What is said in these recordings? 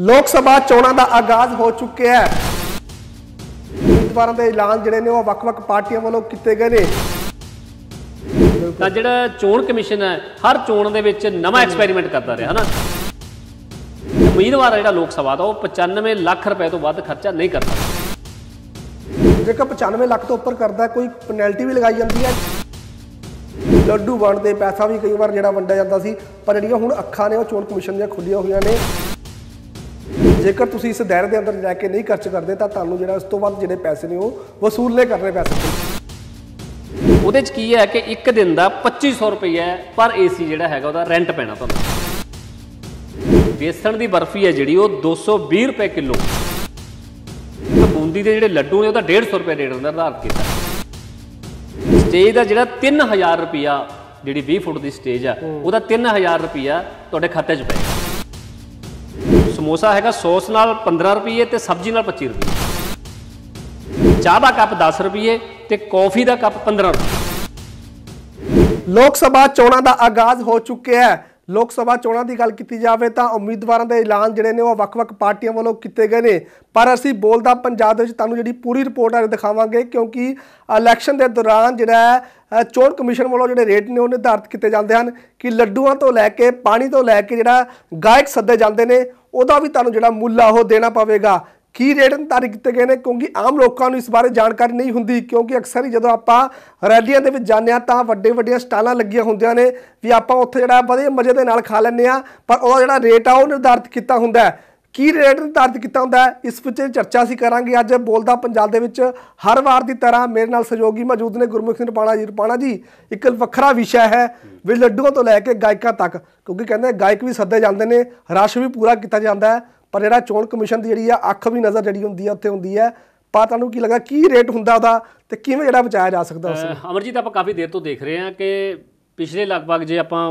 ਲੋਕ ਸਭਾ ਚੋਣਾਂ ਦਾ ਆਗਾਜ਼ ਹੋ ਚੁੱਕਿਆ ਹੈ ਉਮੀਦਵਾਰਾਂ ਦੇ ਐਲਾਨ ਜਿਹੜੇ ਨੇ ਉਹ ਵੱਖ-ਵੱਖ ਪਾਰਟੀਆਂ ਵੱਲੋਂ ਕੀਤੇ ਗਏ ਨੇ ਤਾਂ ਜਿਹੜਾ ਚੋਣ ਕਮਿਸ਼ਨ ਹੈ ਹਰ ਚੋਣ ਦੇ ਵਿੱਚ ਨਵਾਂ ਐਕਸਪੈਰੀਮੈਂਟ ਕਰਦਾ ਰਿਹਾ ਹਨਾ ਉਮੀਦਵਾਰ ਜਿਹੜਾ ਲੋਕ ਸਭਾ ਦਾ ਉਹ 95 ਲੱਖ ਰੁਪਏ ਤੋਂ ਵੱਧ ਖਰਚਾ ਨਹੀਂ ਕਰਦਾ ਜੇਕਰ 95 ਲੱਖ ਤੋਂ ਉੱਪਰ ਕਰਦਾ ਕੋਈ ਪੈਨਲਟੀ ਵੀ ਲਗਾਈ ਜਾਂਦੀ ਹੈ ਲੱਡੂ ਵੰਡਦੇ ਪੈਸਾ ਵੀ ਕਈ ਵਾਰ ਜਿਹੜਾ ਵੰਡਿਆ ਜਾਂਦਾ ਸੀ ਪਰ ਜਿਹੜੀਆਂ ਹੁਣ ਅੱਖਾਂ ਨੇ ਉਹ ਚੋਣ ਕਮਿਸ਼ਨ ਦੀਆਂ ਖੁੱਲੀਆਂ ਹੋਈਆਂ ਨੇ ਜੇਕਰ ਤੁਸੀਂ ਇਸ ਦਾਇਰੇ ਦੇ ਅੰਦਰ ਜਾ ਕੇ ਨਹੀਂ ਖਰਚ ਕਰਦੇ ਤਾਂ ਤੁਹਾਨੂੰ ਜਿਹੜਾ ਉਸ ਤੋਂ ਬਾਅਦ ਜਿਹੜੇ ਪੈਸੇ ਨੇ ਉਹ ਵਸੂਲੇ ਕਰਨੇ ਪੈ ਸਕਦੇ ਉਹਦੇ ਚ ਕੀ ਹੈ ਕਿ ਇੱਕ ਦਿਨ ਦਾ 2500 ਰੁਪਏ ਹੈ ਪਰ ਏਸੀ ਜਿਹੜਾ ਹੈਗਾ ਉਹਦਾ ਰੈਂਟ ਪੈਣਾ ਤੁਹਾਨੂੰ ਬੇਸਣ ਦੀ ਬਰਫੀ ਹੈ ਜਿਹੜੀ ਉਹ 220 ਰੁਪਏ ਕਿਲੋ ਬੂੰਦੀ ਦੇ ਜਿਹੜੇ ਲੱਡੂ ਨੇ ਉਹਦਾ 150 ਰੁਪਏ ਰੇਟ ਨਿਰਧਾਰਤ ਕੀਤਾ ਸਟੇਜ ਦਾ ਜਿਹੜਾ 3000 ਰੁਪਿਆ ਜਿਹੜੀ 20 ਫੁੱਟ ਦੀ ਸਟੇਜ ਆ ਉਹਦਾ 3000 ਰੁਪਿਆ ਤੁਹਾਡੇ ਖਾਤੇ 'ਚ ਪਏਗਾ ਸਮੋਸਾ ਹੈਗਾ ਸੌਸ ਨਾਲ 15 ਰੁਪਏ ਤੇ ਸਬਜ਼ੀ ਨਾਲ 25 ਰੁਪਏ ਚਾਹ ਦਾ ਕੱਪ 10 ਰੁਪਏ ਤੇ ਕੌਫੀ ਦਾ ਕੱਪ 15 ਰੁਪਏ ਲੋਕ ਸਭਾ ਚੋਣਾਂ ਦਾ ਆਗਾਜ਼ ਹੋ ਚੁੱਕਿਆ ਹੈ ਲੋਕ ਸਭਾ ਚੋਣਾਂ ਦੀ ਗੱਲ ਕੀਤੀ ਜਾਵੇ ਤਾਂ ਉਮੀਦਵਾਰਾਂ ਦੇ ਐਲਾਨ ਜਿਹੜੇ ਨੇ ਉਹ ਵੱਖ-ਵੱਖ ਪਾਰਟੀਆਂ ਵੱਲੋਂ ਕੀਤੇ ਗਏ ਨੇ ਪਰ ਅਸੀਂ ਬੋਲਦਾ ਪੰਜਾਬ ਦੇ ਵਿੱਚ ਤੁਹਾਨੂੰ ਜਿਹੜੀ ਪੂਰੀ ਰਿਪੋਰਟ ਆ ਦਿਖਾਵਾਂਗੇ ਕਿਉਂਕਿ ਇਲੈਕਸ਼ਨ ਦੇ ਦੌਰਾਨ ਜਿਹੜਾ ਚੋਣ ਕਮਿਸ਼ਨ ਵੱਲੋਂ ਜਿਹੜੇ ਰੇਟ ਨੇ ਉਹ ਨਿਰਧਾਰਿਤ ਕੀਤੇ ਜਾਂਦੇ ਹਨ ਕਿ ਲੱਡੂਆਂ ਤੋਂ ਲੈ ਕੇ ਪਾਣੀ ਤੋਂ ਲੈ ਕੇ ਜਿਹੜਾ ਗਾਇਕ ਸੱਦੇ ਜਾਂਦੇ ਨੇ ਉਹਦਾ ਵੀ ਤੁਹਾਨੂੰ ਜਿਹੜਾ ਮੁੱਲ ਆ ਉਹ ਦੇਣਾ ਪਵੇਗਾ ਕੀ ਰੇਟ ਨਿਰਧਾਰਿਤ ਕੀਤੇ ਗਏ ਨੇ ਕਿਉਂਕਿ ਆਮ ਲੋਕਾਂ ਨੂੰ ਇਸ ਬਾਰੇ ਜਾਣਕਾਰੀ ਨਹੀਂ ਹੁੰਦੀ ਕਿਉਂਕਿ ਅਕਸਰ ਹੀ ਜਦੋਂ ਆਪਾਂ ਰੈਲੀਆਂ ਦੇ ਵਿੱਚ ਜਾਂਦੇ ਆ ਤਾਂ ਵੱਡੇ ਵੱਡੀਆਂ ਸਟਾਲਾਂ ਲੱਗੀਆਂ ਹੁੰਦੀਆਂ ਨੇ ਵੀ ਆਪਾਂ ਉੱਥੇ ਜਿਹੜਾ ਵਧੀਆ ਮਜ਼ੇ ਦੇ ਨਾਲ ਖਾ ਲੈਂਦੇ ਆ ਪਰ ਉਹਦਾ ਜਿਹੜਾ ਰੇਟ ਆ ਉਹ ਨਿਰਧਾਰਿਤ ਕੀਤਾ ਹੁੰਦਾ ਕੀ ਰੇਟ ਨਿਰਧਾਰਿਤ ਕੀਤਾ ਹੁੰਦਾ ਇਸ ਵਿੱਚ ਚਰਚਾ ਅਸੀਂ ਕਰਾਂਗੇ ਅੱਜ ਬੋਲਦਾ ਪੰਜਾਬ ਦੇ ਵਿੱਚ ਹਰ ਵਾਰ ਦੀ ਤਰ੍ਹਾਂ ਮੇਰੇ ਨਾਲ ਸਹਿਯੋਗੀ ਮੌਜੂਦ ਨੇ ਗੁਰਮੁਖ ਸਿੰਘ ਪਾਣਾ ਜੀ ਪਾਣਾ ਜੀ ਇੱਕ ਵੱਖਰਾ ਵਿਸ਼ਾ ਹੈ ਵੀ ਲੱਡੂਆਂ ਤੋਂ ਲੈ ਕੇ ਗਾਇਕਾਂ ਤੱਕ ਕਿਉਂਕਿ ਕਹਿੰਦੇ ਗਾਇਕ ਵੀ ਸੱਦੇ ਜਾਂਦੇ ਨੇ ਰਸ਼ ਵੀ ਪੂਰਾ ਕੀਤਾ ਜਾਂਦਾ ਹੈ ਪਰ ਜਿਹੜਾ ਚੋਣ ਕਮਿਸ਼ਨ ਦੀ ਜਿਹੜੀ ਆ ਅੱਖ ਵੀ ਨਜ਼ਰ ਜਿਹੜੀ ਹੁੰਦੀ ਆ ਉੱਥੇ ਹੁੰਦੀ ਆ ਪਰ ਤੁਹਾਨੂੰ ਕੀ ਲੱਗਾ ਕੀ ਰੇਟ ਹੁੰਦਾ ਉਹਦਾ ਤੇ ਕਿਵੇਂ ਜਿਹੜਾ ਬਚਾਇਆ ਜਾ ਸਕਦਾ ਉਸ ਨੂੰ ਅਮਰਜੀਤ ਆਪਾਂ ਕਾਫੀ ਦੇਰ ਤੋਂ ਦੇਖ ਰਹੇ ਆ ਕਿ ਪਿਛਲੇ ਲਗਭਗ ਜੇ ਆਪਾਂ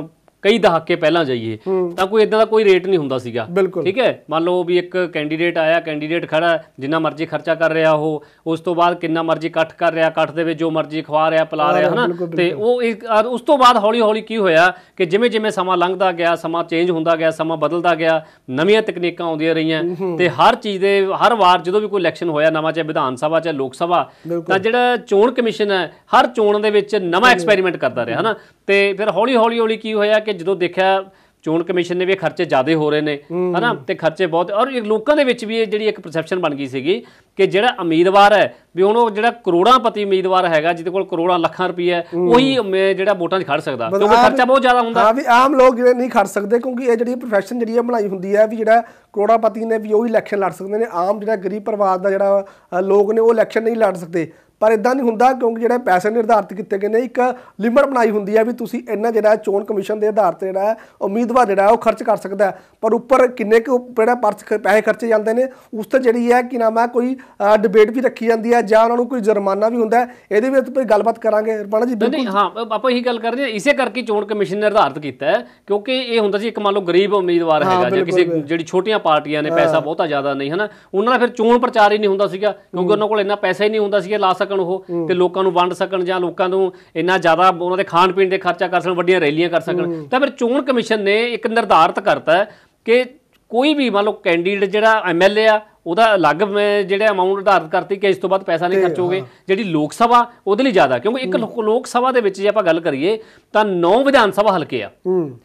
ਕਈ ਦਹਾਕੇ ਪਹਿਲਾਂ ਜਾਈਏ ਤਾਂ ਕੋਈ ਇਦਾਂ ਦਾ ਕੋਈ ਰੇਟ ਨਹੀਂ ਹੁੰਦਾ ਸੀਗਾ ਠੀਕ ਹੈ ਮੰਨ ਲਓ ਵੀ ਇੱਕ ਕੈਂਡੀਡੇਟ ਆਇਆ ਕੈਂਡੀਡੇਟ ਖੜਾ ਜਿੰਨਾ ਮਰਜ਼ੀ ਖਰਚਾ ਕਰ ਰਿਹਾ ਉਹ ਉਸ ਤੋਂ ਬਾਅਦ ਕਿੰਨਾ ਮਰਜ਼ੀ ਇਕੱਠ ਕਰ ਰਿਹਾ ਇਕੱਠ ਦੇ ਵਿੱਚ ਜੋ ਮਰਜ਼ੀ ਖਵਾ ਰਿਹਾ ਪਿਲਾ ਰਿਹਾ ਹਨਾ ਤੇ ਉਹ ਉਸ ਤੋਂ ਬਾਅਦ ਹੌਲੀ ਹੌਲੀ ਕੀ ਹੋਇਆ ਕਿ ਜਿਵੇਂ ਜਿਵੇਂ ਸਮਾਂ ਲੰਘਦਾ ਗਿਆ ਸਮਾਂ ਚੇਂਜ ਹੁੰਦਾ ਗਿਆ ਸਮਾਂ ਬਦਲਦਾ ਗਿਆ ਨਵੀਆਂ ਤਕਨੀਕਾਂ ਆਉਂਦੀਆਂ ਰਹੀਆਂ ਤੇ ਹਰ ਚੀਜ਼ ਦੇ ਹਰ ਵਾਰ ਜਦੋਂ ਵੀ ਕੋਈ ਇਲੈਕਸ਼ਨ ਹੋਇਆ ਨਵਾਂ ਚਾਹੇ ਵਿਧਾਨ ਸਭਾ ਚਾਹੇ ਲੋਕ ਸਭਾ ਤਾਂ ਜਿਹੜਾ ਚੋਣ ਕਮਿਸ਼ਨ ਹੈ ਹਰ ਚੋਣ ਦੇ ਵਿੱਚ ਨਵਾਂ ਐਕਸਪੈਰੀਮੈਂਟ ਕਰਦਾ ਰਿਹਾ ਹਨਾ ਤੇ ਫਿਰ ਹੌਲੀ ਹੌਲੀ ਹੌਲੀ ਕੀ ਹੋਇਆ ਕਿ ਜਦੋਂ ਦੇਖਿਆ ਚੋਣ ਕਮਿਸ਼ਨ ਨੇ ਵੀ ਖਰਚੇ ਜ਼ਿਆਦਾ ਹੋ ਰਹੇ ਨੇ ਹਨਾ ਤੇ ਖਰਚੇ ਬਹੁਤ ਔਰ ਲੋਕਾਂ ਦੇ ਵਿੱਚ ਵੀ ਇਹ ਜਿਹੜੀ ਇੱਕ ਪਰਸੈਪਸ਼ਨ ਬਣ ਗਈ ਸੀਗੀ ਕਿ ਜਿਹੜਾ ਉਮੀਦਵਾਰ ਹੈ ਵੀ ਉਹਨੂੰ ਜਿਹੜਾ ਕਰੋੜਾਂ ਪਤੀ ਉਮੀਦਵਾਰ ਹੈਗਾ ਜਿਹਦੇ ਕੋਲ ਕਰੋੜਾਂ ਲੱਖਾਂ ਰੁਪਏ ਹੈ ਉਹੀ ਜਿਹੜਾ ਵੋਟਾਂ 'ਚ ਖੜ ਸਕਦਾ ਕਿਉਂਕਿ ਖਰਚਾ ਬਹੁਤ ਜ਼ਿਆਦਾ ਹੁੰਦਾ ਹਾਂ ਵੀ ਆਮ ਲੋਕ ਜਿਹੜੇ ਨਹੀਂ ਖੜ ਸਕਦੇ ਕਿਉਂਕਿ ਇਹ ਜਿਹੜੀ ਪ੍ਰੋਫੈਸ਼ਨ ਜਿਹੜੀ ਹੈ ਬਣਾਈ ਹੁੰਦੀ ਹੈ ਵੀ ਜਿਹੜਾ ਕਰੋੜਪਤੀ ਨੇ ਵੀ ਉਹ ਇਲੈਕਸ਼ਨ ਲੜ ਸਕਦੇ ਨੇ ਆਮ ਜਿਹੜਾ ਗਰੀਬ ਪਰਿਵਾਰ ਦਾ ਜਿਹੜਾ ਲੋਕ ਨੇ ਉਹ ਇਲੈਕਸ਼ਨ ਨਹੀਂ ਲੜ ਸਕਦੇ ਪਰ ਇਦਾਂ ਨਹੀਂ ਹੁੰਦਾ ਕਿਉਂਕਿ ਜਿਹੜੇ ਪੈਸੇ ਨਿਰਧਾਰਤ ਕੀਤੇ ਗਏ ਨੇ ਇੱਕ ਲਿਮਟ ਬਣਾਈ ਹੁੰਦੀ ਹੈ ਵੀ ਤੁਸੀਂ ਇੰਨਾ ਜਿਹੜਾ ਚੋਣ ਕਮਿਸ਼ਨ ਦੇ ਆਧਾਰ ਤੇ ਜਿਹੜਾ ਉਮੀਦਵਾਰ ਜਿਹੜਾ ਉਹ ਖਰਚ ਕਰ ਸਕਦਾ ਪਰ ਉੱਪਰ ਕਿੰਨੇ ਕੁ ਜਿਹੜਾ ਪਰਸ ਪੈਸੇ ਖਰਚੇ ਜਾਂਦੇ ਨੇ ਉਸ ਤੇ ਜਿਹੜੀ ਹੈ ਕਿ ਨਾਮਾ ਕੋਈ ਡਿਬੇਟ ਵੀ ਰੱਖੀ ਜਾਂਦੀ ਹੈ ਜਾਂ ਉਹਨਾਂ ਨੂੰ ਕੋਈ ਜੁਰਮਾਨਾ ਵੀ ਹੁੰਦਾ ਇਹਦੇ ਵਿੱਚ ਕੋਈ ਗੱਲਬਾਤ ਕਰਾਂਗੇ ਰਪਾਣਾ ਜੀ ਬਿਲਕੁਲ ਹਾਂ ਆਪਾਂ ਇਹੀ ਗੱਲ ਕਰ ਰਹੇ ਹਾਂ ਇਸੇ ਕਰਕੇ ਚੋਣ ਕਮਿਸ਼ਨ ਆਧਾਰਤ ਕੀਤਾ ਹੈ ਕਿਉਂਕਿ ਇਹ ਹੁੰਦਾ ਸੀ ਇੱਕ ਮੰਨ ਲਓ ਗਰੀਬ ਉਮੀਦਵਾਰ ਹੈਗਾ ਜਾਂ ਕਿਸੇ ਜਿਹੜੀ ਛੋਟੀਆਂ ਪਾਰਟੀਆਂ ਨੇ ਪੈਸਾ ਬਹੁਤਾ ਜ਼ਿਆਦਾ ਨਹੀਂ ਹਨਾ ਉਹਨਾਂ ਦਾ ਫਿਰ ਚੋਣ ਪ੍ਰਚਾਰ ਹੀ ਨਹੀਂ ਹੁੰਦਾ ਸੀਗਾ ਕਿਉਂਕਿ ਉਹਨਾਂ ਕੋਲ ਇੰਨਾ ਪੈਸਾ ਹੀ ਨਹੀਂ ਹੁੰਦਾ ਸੀਗਾ ਲਾ ਸਕਣ ਉਹ ਤੇ ਲੋਕਾਂ ਨੂੰ ਵੰਡ ਸਕਣ ਜਾਂ ਲੋਕਾਂ ਨੂੰ ਇੰਨਾ ਜ਼ਿਆਦਾ ਉਹਨਾਂ ਦੇ ਖਾਣ ਪੀਣ ਦੇ ਖਰਚਾ ਕਰ ਸਕਣ ਵੱਡੀਆਂ ਰੈਲੀਆਂ ਕਰ ਸਕਣ ਤਾਂ ਫਿਰ ਚੋਣ ਕਮਿਸ਼ਨ ਨੇ ਇੱਕ ਨਿਰਧਾਰਤ ਕਰਤਾ ਕਿ ਕੋਈ ਵੀ ਮੰਨ ਲਓ ਕੈਂਡੀਡੇਟ ਜਿਹੜਾ ਐਮਐਲਏ ਆ ਉਹਦਾ ਅਲੱਗ ਮੈਂ ਜਿਹੜਾ ਅਮਾਉਂਟ ਆਧਾਰਿਤ ਕਰਤੀ ਕਿ ਇਸ ਤੋਂ ਬਾਅਦ ਪੈਸਾ ਨਹੀਂ ਖਰਚੋਗੇ ਜਿਹੜੀ ਲੋਕ ਸਭਾ ਉਹਦੇ ਲਈ ਜ਼ਿਆਦਾ ਕਿਉਂਕਿ ਇੱਕ ਲੋਕ ਸਭਾ ਦੇ ਵਿੱਚ ਜੇ ਆਪਾਂ ਗੱਲ ਕਰੀਏ ਤਾਂ 9 ਵਿਧਾਨ ਸਭਾ ਹਲਕੇ ਆ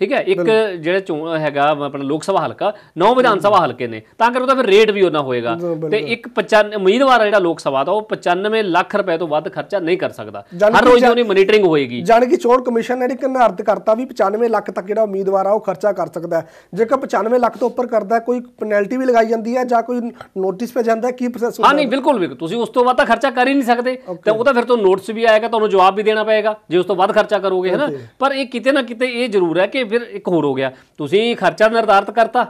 ਠੀਕ ਹੈ ਇੱਕ ਜਿਹੜਾ ਹੈਗਾ ਆਪਣਾ ਲੋਕ ਸਭਾ ਹਲਕਾ 9 ਵਿਧਾਨ ਸਭਾ ਹਲਕੇ ਨੇ ਤਾਂ ਕਰਕੇ ਉਹਦਾ ਫਿਰ ਰੇਟ ਵੀ ਉਹਨਾਂ ਹੋਏਗਾ ਤੇ ਇੱਕ 95 ਉਮੀਦਵਾਰ ਜਿਹੜਾ ਲੋਕ ਸਭਾ ਦਾ ਉਹ 95 ਲੱਖ ਰੁਪਏ ਤੋਂ ਵੱਧ ਖਰਚਾ ਨਹੀਂ ਕਰ ਸਕਦਾ ਹਰ ਰੋਜ਼ ਉਹਦੀ ਮੋਨੀਟਰਿੰਗ ਹੋਏਗੀ ਜਾਣ ਕਿ ਚੋਣ ਕਮਿਸ਼ਨ ਨੇ ਇੱਕ ਨਿਰਧਾਰਤ ਕਰਤਾ ਵੀ 95 ਲੱਖ ਤੱਕ ਜਿਹੜਾ ਉਮੀਦਵਾਰ ਆ ਉਹ ਖਰਚਾ ਕਰ ਸਕਦਾ ਜੇਕਰ 95 ਲੱਖ ਤੋਂ ਉੱਪਰ ਕਰਦਾ ਕੋਈ ਪੈਨਲਟੀ ਵੀ ਲਗਾਈ ਜਾਂਦੀ ਹੈ ਜਾਂ ਕੋਈ ਨੋਟਿਸ ਪੇ ਜਾਂਦਾ ਕੀ ਪ੍ਰੋਸੈਸ ਹੁੰਦਾ ਹਾਂ ਨਹੀਂ ਬਿਲਕੁਲ ਵੀ ਤੁਸੀਂ ਉਸ ਤੋਂ ਵੱਧ ਖਰਚਾ ਕਰ ਹੀ ਨਹੀਂ ਸਕਦੇ ਤਾਂ ਉਹ ਤਾਂ ਫਿਰ ਤੋਂ ਨੋਟਿਸ ਵੀ ਆਏਗਾ ਤੁਹਾਨੂੰ ਜਵਾਬ ਵੀ ਦੇਣਾ ਪਏਗਾ ਜੇ ਉਸ ਤੋਂ ਵੱਧ ਖਰਚਾ ਕਰੋਗੇ ਹੈਨਾ ਪਰ ਇਹ ਕਿਤੇ ਨਾ ਕਿਤੇ ਇਹ ਜ਼ਰੂਰ ਹੈ ਕਿ ਫਿਰ ਇੱਕ ਹੋਰ ਹੋ ਗਿਆ ਤੁਸੀਂ ਖਰਚਾ ਨਿਰਧਾਰਤ ਕਰਤਾ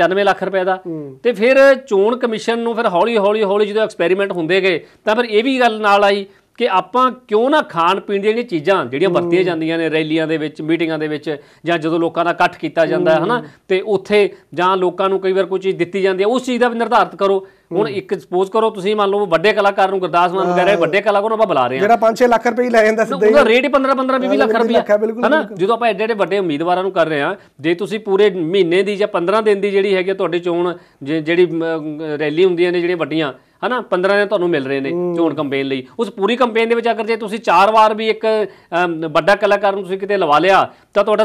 95 ਲੱਖ ਰੁਪਏ ਦਾ ਤੇ ਫਿਰ ਚੋਣ ਕਮਿਸ਼ਨ ਨੂੰ ਫਿਰ ਹੌਲੀ ਹੌਲੀ ਹੌਲੀ ਜਦੋਂ ਐਕਸਪੈਰੀਮੈਂਟ ਹੁੰਦੇ ਗਏ ਤਾਂ ਫਿਰ ਇਹ ਵੀ ਗੱਲ ਨਾਲ ਆਈ ਕਿ ਆਪਾਂ ਕਿਉਂ ਨਾ ਖਾਣ ਪੀਣ ਦੀਆਂ ਜਿਹੜੀਆਂ ਚੀਜ਼ਾਂ ਜਿਹੜੀਆਂ ਵਰਤੀਆਂ ਜਾਂਦੀਆਂ ਨੇ ਰੈਲੀਆਂ ਦੇ ਵਿੱਚ ਮੀਟਿੰਗਾਂ ਦੇ ਵਿੱਚ ਜਾਂ ਜਦੋਂ ਲੋਕਾਂ ਦਾ ਇਕੱਠ ਕੀਤਾ ਜਾਂਦਾ ਹੈ ਹਨਾ ਤੇ ਉੱਥੇ ਜਾਂ ਲੋਕਾਂ ਨੂੰ ਕਈ ਵਾਰ ਕੋਈ ਚੀਜ਼ ਦਿੱਤੀ ਜਾਂਦੀ ਹੈ ਉਸ ਚੀਜ਼ ਦਾ ਵੀ ਨਿਰਧਾਰਤ ਕਰੋ ਹੁਣ ਇੱਕ ਸਪੋਜ਼ ਕਰੋ ਤੁਸੀਂ ਮੰਨ ਲਓ ਵੱਡੇ ਕਲਾਕਾਰ ਨੂੰ ਗੁਰਦਾਸ ਮਾਨ ਵਗੈਰਾ ਵੱਡੇ ਕਲਾਕਾਰ ਨੂੰ ਆਪਾਂ ਬੁਲਾ ਰਹੇ ਹਾਂ ਜਿਹੜਾ 5-6 ਲੱਖ ਰੁਪਏ ਲੈ ਜਾਂਦਾ ਸਿੱਧਾ ਉਹਦਾ ਰੇਟ 15 15 20 ਲੱਖ ਰੁਪਏ ਹਨਾ ਜਦੋਂ ਆਪਾਂ ਐਡੇ ਐਡੇ ਵੱਡੇ ਉਮੀਦਵਾਰਾਂ ਨੂੰ ਕਰ ਰਹੇ ਹਾਂ ਜੇ ਤੁਸੀਂ ਪੂਰੇ ਮਹੀਨੇ ਦੀ ਜਾਂ 15 ਦਿਨ ਦੀ ਜਿਹੜੀ ਹੈਗੀ ਤੁਹਾਡੇ ਚੋਣ ਜਿਹੜੀ ਰੈਲੀ ਹੁੰਦੀਆਂ ਨੇ ਜਿਹੜੀਆਂ ਵੱਡੀਆਂ ਹਨਾ 15 ਦਿਨ ਤੁਹਾਨੂੰ ਮਿਲ ਰਹੇ ਨੇ ਚੋਣ ਕੰਪੇਨ ਲਈ ਉਸ ਪੂਰੀ ਕੰਪੇਨ ਦੇ ਵਿੱਚ ਅਗਰ ਜੇ ਤੁਸੀਂ ਚਾਰ ਵਾਰ ਵੀ ਇੱਕ ਵੱਡਾ ਕਲਾਕਾਰ ਨੂੰ ਤੁਸੀਂ ਕਿਤੇ ਲਵਾ ਲਿਆ ਤਾਂ ਤੁਹਾਡਾ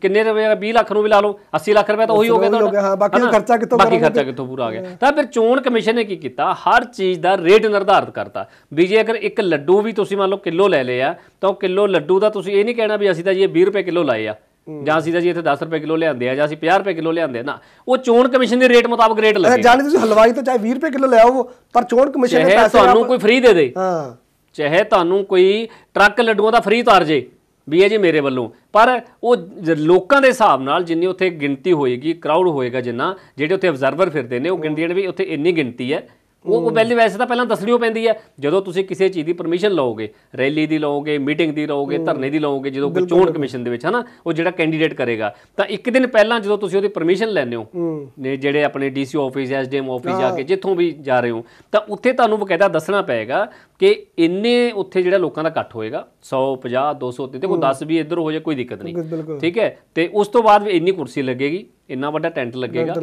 ਕਿੰਨੇ ਰੁਪਏ 20 ਲੱਖ ਨੂੰ ਵੀ ਲਾ ਲਓ 80 ਲੱਖ ਰੁਪਏ ਤਾਂ ਉਹੀ ਹੋ ਗਿਆ ਤੁਹਾਡਾ ਬਾਕੀ ਖਰਚਾ ਕਿੱਥੋਂ ਬਾਕੀ ਖਰਚਾ ਕਿੱਥੋਂ ਪੂਰਾ ਆ ਗਿਆ ਤਾਂ ਫਿਰ ਚੋਣ ਕਮਿਸ਼ਨ ਨੇ ਕੀ ਕੀਤਾ ਹਰ ਚੀਜ਼ ਦਾ ਰੇਟ ਨਿਰਧਾਰਿਤ ਕਰਤਾ ਵੀ ਜੇ ਅਗਰ ਇੱਕ ਲੱਡੂ ਵੀ ਤੁਸੀਂ ਮੰਨ ਲਓ ਕਿਲੋ ਲੈ ਲਿਆ ਤਾਂ ਉਹ ਕਿਲੋ ਲੱਡੂ ਦਾ ਤੁਸੀਂ ਇਹ ਨਹੀਂ ਕਹਿਣਾ ਵੀ ਅਸੀਂ ਤਾਂ ਜੀ 20 ਰੁਪਏ ਕਿਲੋ ਲਾਏ ਆ ਜਾਂ ਅਸੀਂ ਤਾਂ ਜੀ ਇੱਥੇ 10 ਰੁਪਏ ਕਿਲੋ ਲਿਆਂਦੇ ਆ ਜਾਂ ਅਸੀਂ 50 ਰੁਪਏ ਕਿਲੋ ਲਿਆਂਦੇ ਆ ਨਾ ਉਹ ਚੋਣ ਕਮਿਸ਼ਨ ਦੇ ਰੇਟ ਮੁਤਾਬਕ ਰੇਟ ਲੱਗੇ ਜਾਨੀ ਤੁਸੀਂ ਹਲਵਾਈ ਤਾਂ ਚਾਹੇ 20 ਰੁਪਏ ਕਿਲੋ ਲੈ ਆਓ ਪਰ ਚੋਣ ਕਮਿਸ਼ਨ ਨੇ ਪੈਸੇ ਤੁਹਾਨੂੰ ਕੋਈ ਫ੍ਰੀ ਦੇ ਦੇ ਹਾਂ ਚਾਹੇ ਤੁਹਾਨੂੰ ਕੋਈ ਟਰੱਕ ਲੱਡੂਆਂ ਦਾ ਫ੍ਰੀ ਤਾਰ ਜੇ ਵੀ ਇਹ ਜੀ ਮੇਰੇ ਵੱਲੋਂ ਪਰ ਉਹ ਲੋਕਾਂ ਦੇ ਹਿਸਾਬ ਨਾਲ ਜਿੰਨੀ ਉੱਥੇ ਗਿਣਤੀ ਹੋਏਗੀ ਕਰਾਊਡ ਹੋਏਗਾ ਜਿੰਨਾ ਜਿਹੜੇ ਉੱਥੇ ਅਬਜ਼ਰਵਰ ਫਿਰਦੇ ਨੇ ਉਹ ਨੇ ਵੀ ਉੱਥੇ ਇੰਨੀ ਗਿਣਤੀ ਹੈ ਉਹ ਉਹ ਬੈਲੀ ਵੈਸੇ ਤਾਂ ਪਹਿਲਾਂ ਦੱਸਣੀ ਪੈਂਦੀ ਹੈ ਜਦੋਂ ਤੁਸੀਂ ਕਿਸੇ ਚੀਜ਼ ਦੀ ਪਰਮਿਸ਼ਨ ਲਓਗੇ ਰੈਲੀ ਦੀ ਲਓਗੇ ਮੀਟਿੰਗ ਦੀ ਲਓਗੇ ਧਰਨੇ ਦੀ ਲਓਗੇ ਜਦੋਂ ਕੋਈ ਚੋਣ ਕਮਿਸ਼ਨ ਦੇ ਵਿੱਚ ਹਨਾ ਉਹ ਜਿਹੜਾ ਕੈਂਡੀਡੇਟ ਕਰੇਗਾ ਤਾਂ ਇੱਕ ਦਿਨ ਪਹਿਲਾਂ ਜਦੋਂ ਤੁਸੀਂ ਉਹਦੀ ਪਰਮਿਸ਼ਨ ਲੈਨੇ ਹੋ ਨੇ ਜਿਹੜੇ ਆਪਣੇ ਡੀਸੀ ਆਫਿਸ ਐਸਡੀਐਮ ਆਫਿਸ ਜਾ ਕੇ ਜਿੱਥੋਂ ਵੀ ਜਾ ਰਹੇ ਹੋ ਤਾਂ ਉੱਥੇ ਤੁਹਾਨੂੰ ਬਕਾਇਦਾ ਦੱਸਣਾ ਪਏਗਾ ਕਿ ਇੰਨੇ ਉੱਥੇ ਜਿਹੜਾ ਲੋਕਾਂ ਦਾ ਇਕੱਠ ਹੋਏਗਾ 100 50 200 ਤੇ ਕੋਈ 10 ਵੀ ਇੱਧਰ ਹੋ ਜਾ ਕੋਈ ਦਿੱਕਤ ਨਹੀਂ ਠੀਕ ਹੈ ਤੇ ਉਸ ਤੋਂ ਬਾਅਦ ਵੀ ਇੰਨੀ ਕੁਰਸੀ ਲੱਗੇਗੀ ਇੰਨਾ ਵੱਡਾ ਟੈਂਟ ਲੱਗੇਗਾ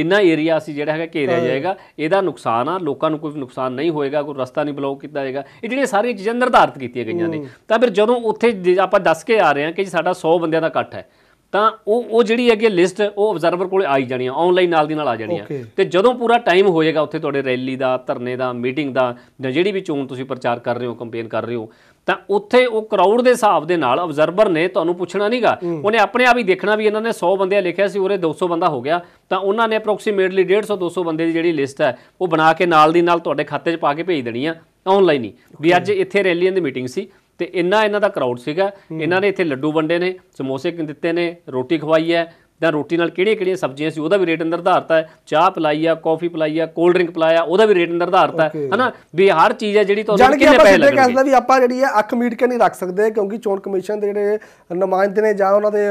ਇੰਨਾ ਏਰੀਆ ਅਸੀਂ ਜਿਹੜਾ ਹੈਗਾ ਘੇਰਿਆ ਜਾਏਗਾ ਇਹਦਾ ਨੁਕਸਾਨ ਆ ਲੋਕਾਂ ਨੂੰ ਕੋਈ ਨੁਕਸਾਨ ਨਹੀਂ ਹੋਏਗਾ ਕੋਈ ਰਸਤਾ ਨਹੀਂ ਬਲੌਕ ਕੀਤਾ ਜਾਏਗਾ ਇਹ ਜਿਹੜੀਆਂ ਸਾਰੀਆਂ ਚੀਜ਼ਾਂ ਨਿਰਧਾਰਤ ਕੀਤੀਆਂ ਗਈਆਂ ਨੇ ਤਾਂ ਫਿਰ ਜਦੋਂ ਉੱਥੇ ਆਪਾਂ ਦੱਸ ਕੇ ਆ ਰਹੇ ਹਾਂ ਕਿ ਸਾਡਾ 100 ਬੰਦਿਆਂ ਦਾ ਇਕੱਠ ਹੈ ਤਾਂ ਉਹ ਉਹ ਜਿਹੜੀ ਅੱਗੇ ਲਿਸਟ ਉਹ ਆਬਜ਼ਰਵਰ ਕੋਲੇ ਆਈ ਜਾਣੀ ਆ ਆਨਲਾਈਨ ਨਾਲ ਦੀ ਨਾਲ ਆ ਜਾਣੀ ਆ ਤੇ ਜਦੋਂ ਪੂਰਾ ਟਾਈਮ ਹੋਏਗਾ ਉੱਥੇ ਤੁਹਾਡੇ ਰੈਲੀ ਦਾ ਧਰਨੇ ਦਾ ਮੀਟਿੰਗ ਦਾ ਜਾਂ ਜਿਹੜੀ ਵੀ ਚੋਣ ਤੁਸੀਂ ਪ੍ਰਚਾਰ ਕਰ ਰਹੇ ਹੋ ਕੰਪੇਨ ਕਰ ਰਹੇ ਹੋ ਤਾਂ ਉੱਥੇ ਉਹ ਕਰਾਊਡ ਦੇ ਹਿਸਾਬ ਦੇ ਨਾਲ ਆਬਜ਼ਰਵਰ ਨੇ ਤੁਹਾਨੂੰ ਪੁੱਛਣਾ ਨਹੀਂਗਾ ਉਹਨੇ ਆਪਣੇ ਆਪ ਹੀ ਦੇਖਣਾ ਵੀ ਇਹਨਾਂ ਨੇ 100 ਬੰਦੇ ਲਿਖਿਆ ਸੀ ਉਰੇ 200 ਬੰਦਾ ਹੋ ਗਿਆ ਤਾਂ ਉਹਨਾਂ ਨੇ ਅਪਰੋਕਸੀਮੇਟਲੀ 150 200 ਬੰਦੇ ਦੀ ਜਿਹੜੀ ਲਿਸਟ ਹੈ ਉਹ ਬਣਾ ਕੇ ਨਾਲ ਦੀ ਨਾਲ ਤੁਹਾਡੇ ਖਾਤੇ 'ਚ ਪਾ ਕੇ ਭੇਜ ਦੇਣੀ ਆ ਆਨਲਾਈਨ ਹੀ ਵੀ ਅੱਜ ਇੱਥੇ ਰੈਲੀਆਂ ਦੀ ਮੀਟਿੰਗ ਸੀ ਤੇ ਇੰਨਾ ਇਹਨਾਂ ਦਾ ਕਰਾਊਡ ਸੀਗਾ ਇਹਨਾਂ ਨੇ ਇੱਥੇ ਲੱਡੂ ਵੰਡੇ ਨੇ ਸਮੋਸੇ ਦਿੱਤੇ ਨੇ ਰੋਟੀ ਖਵਾਈ ਹੈ ਤਾਂ ਰੋਟੀ ਨਾਲ ਕਿਹੜੀਆਂ-ਕਿਹੜੀਆਂ ਸਬਜ਼ੀਆਂ ਸੀ ਉਹਦਾ ਵੀ ਰੇਟ ਨਿਰਧਾਰਤ ਹੈ ਚਾਹ ਪਲਾਈ ਆ ਕਾਫੀ ਪਲਾਈ ਆ ਕੋਲਡ ਡਰਿੰਕ ਪਿਲਾਇਆ ਉਹਦਾ ਵੀ ਰੇਟ ਨਿਰਧਾਰਤ ਹੈ ਹਨਾ ਵੀ ਹਰ ਚੀਜ਼ ਹੈ ਜਿਹੜੀ ਤੁਹਾਨੂੰ ਕਿੰਨੇ ਪੈਸੇ ਲੱਗਣਗੇ ਜਾਣ ਕੇ ਕਹਿੰਦਾ ਵੀ ਆਪਾਂ ਜਿਹੜੀ ਹੈ ਅੱਖ ਮੀਟ ਕੇ ਨਹੀਂ ਰੱਖ ਸਕਦੇ ਕਿਉਂਕਿ ਚੋਣ ਕਮਿਸ਼ਨ ਦੇ ਜਿਹੜੇ ਨੁਮਾਇੰਦੇ ਨੇ ਜਾਂ ਉਹਨਾਂ ਦੇ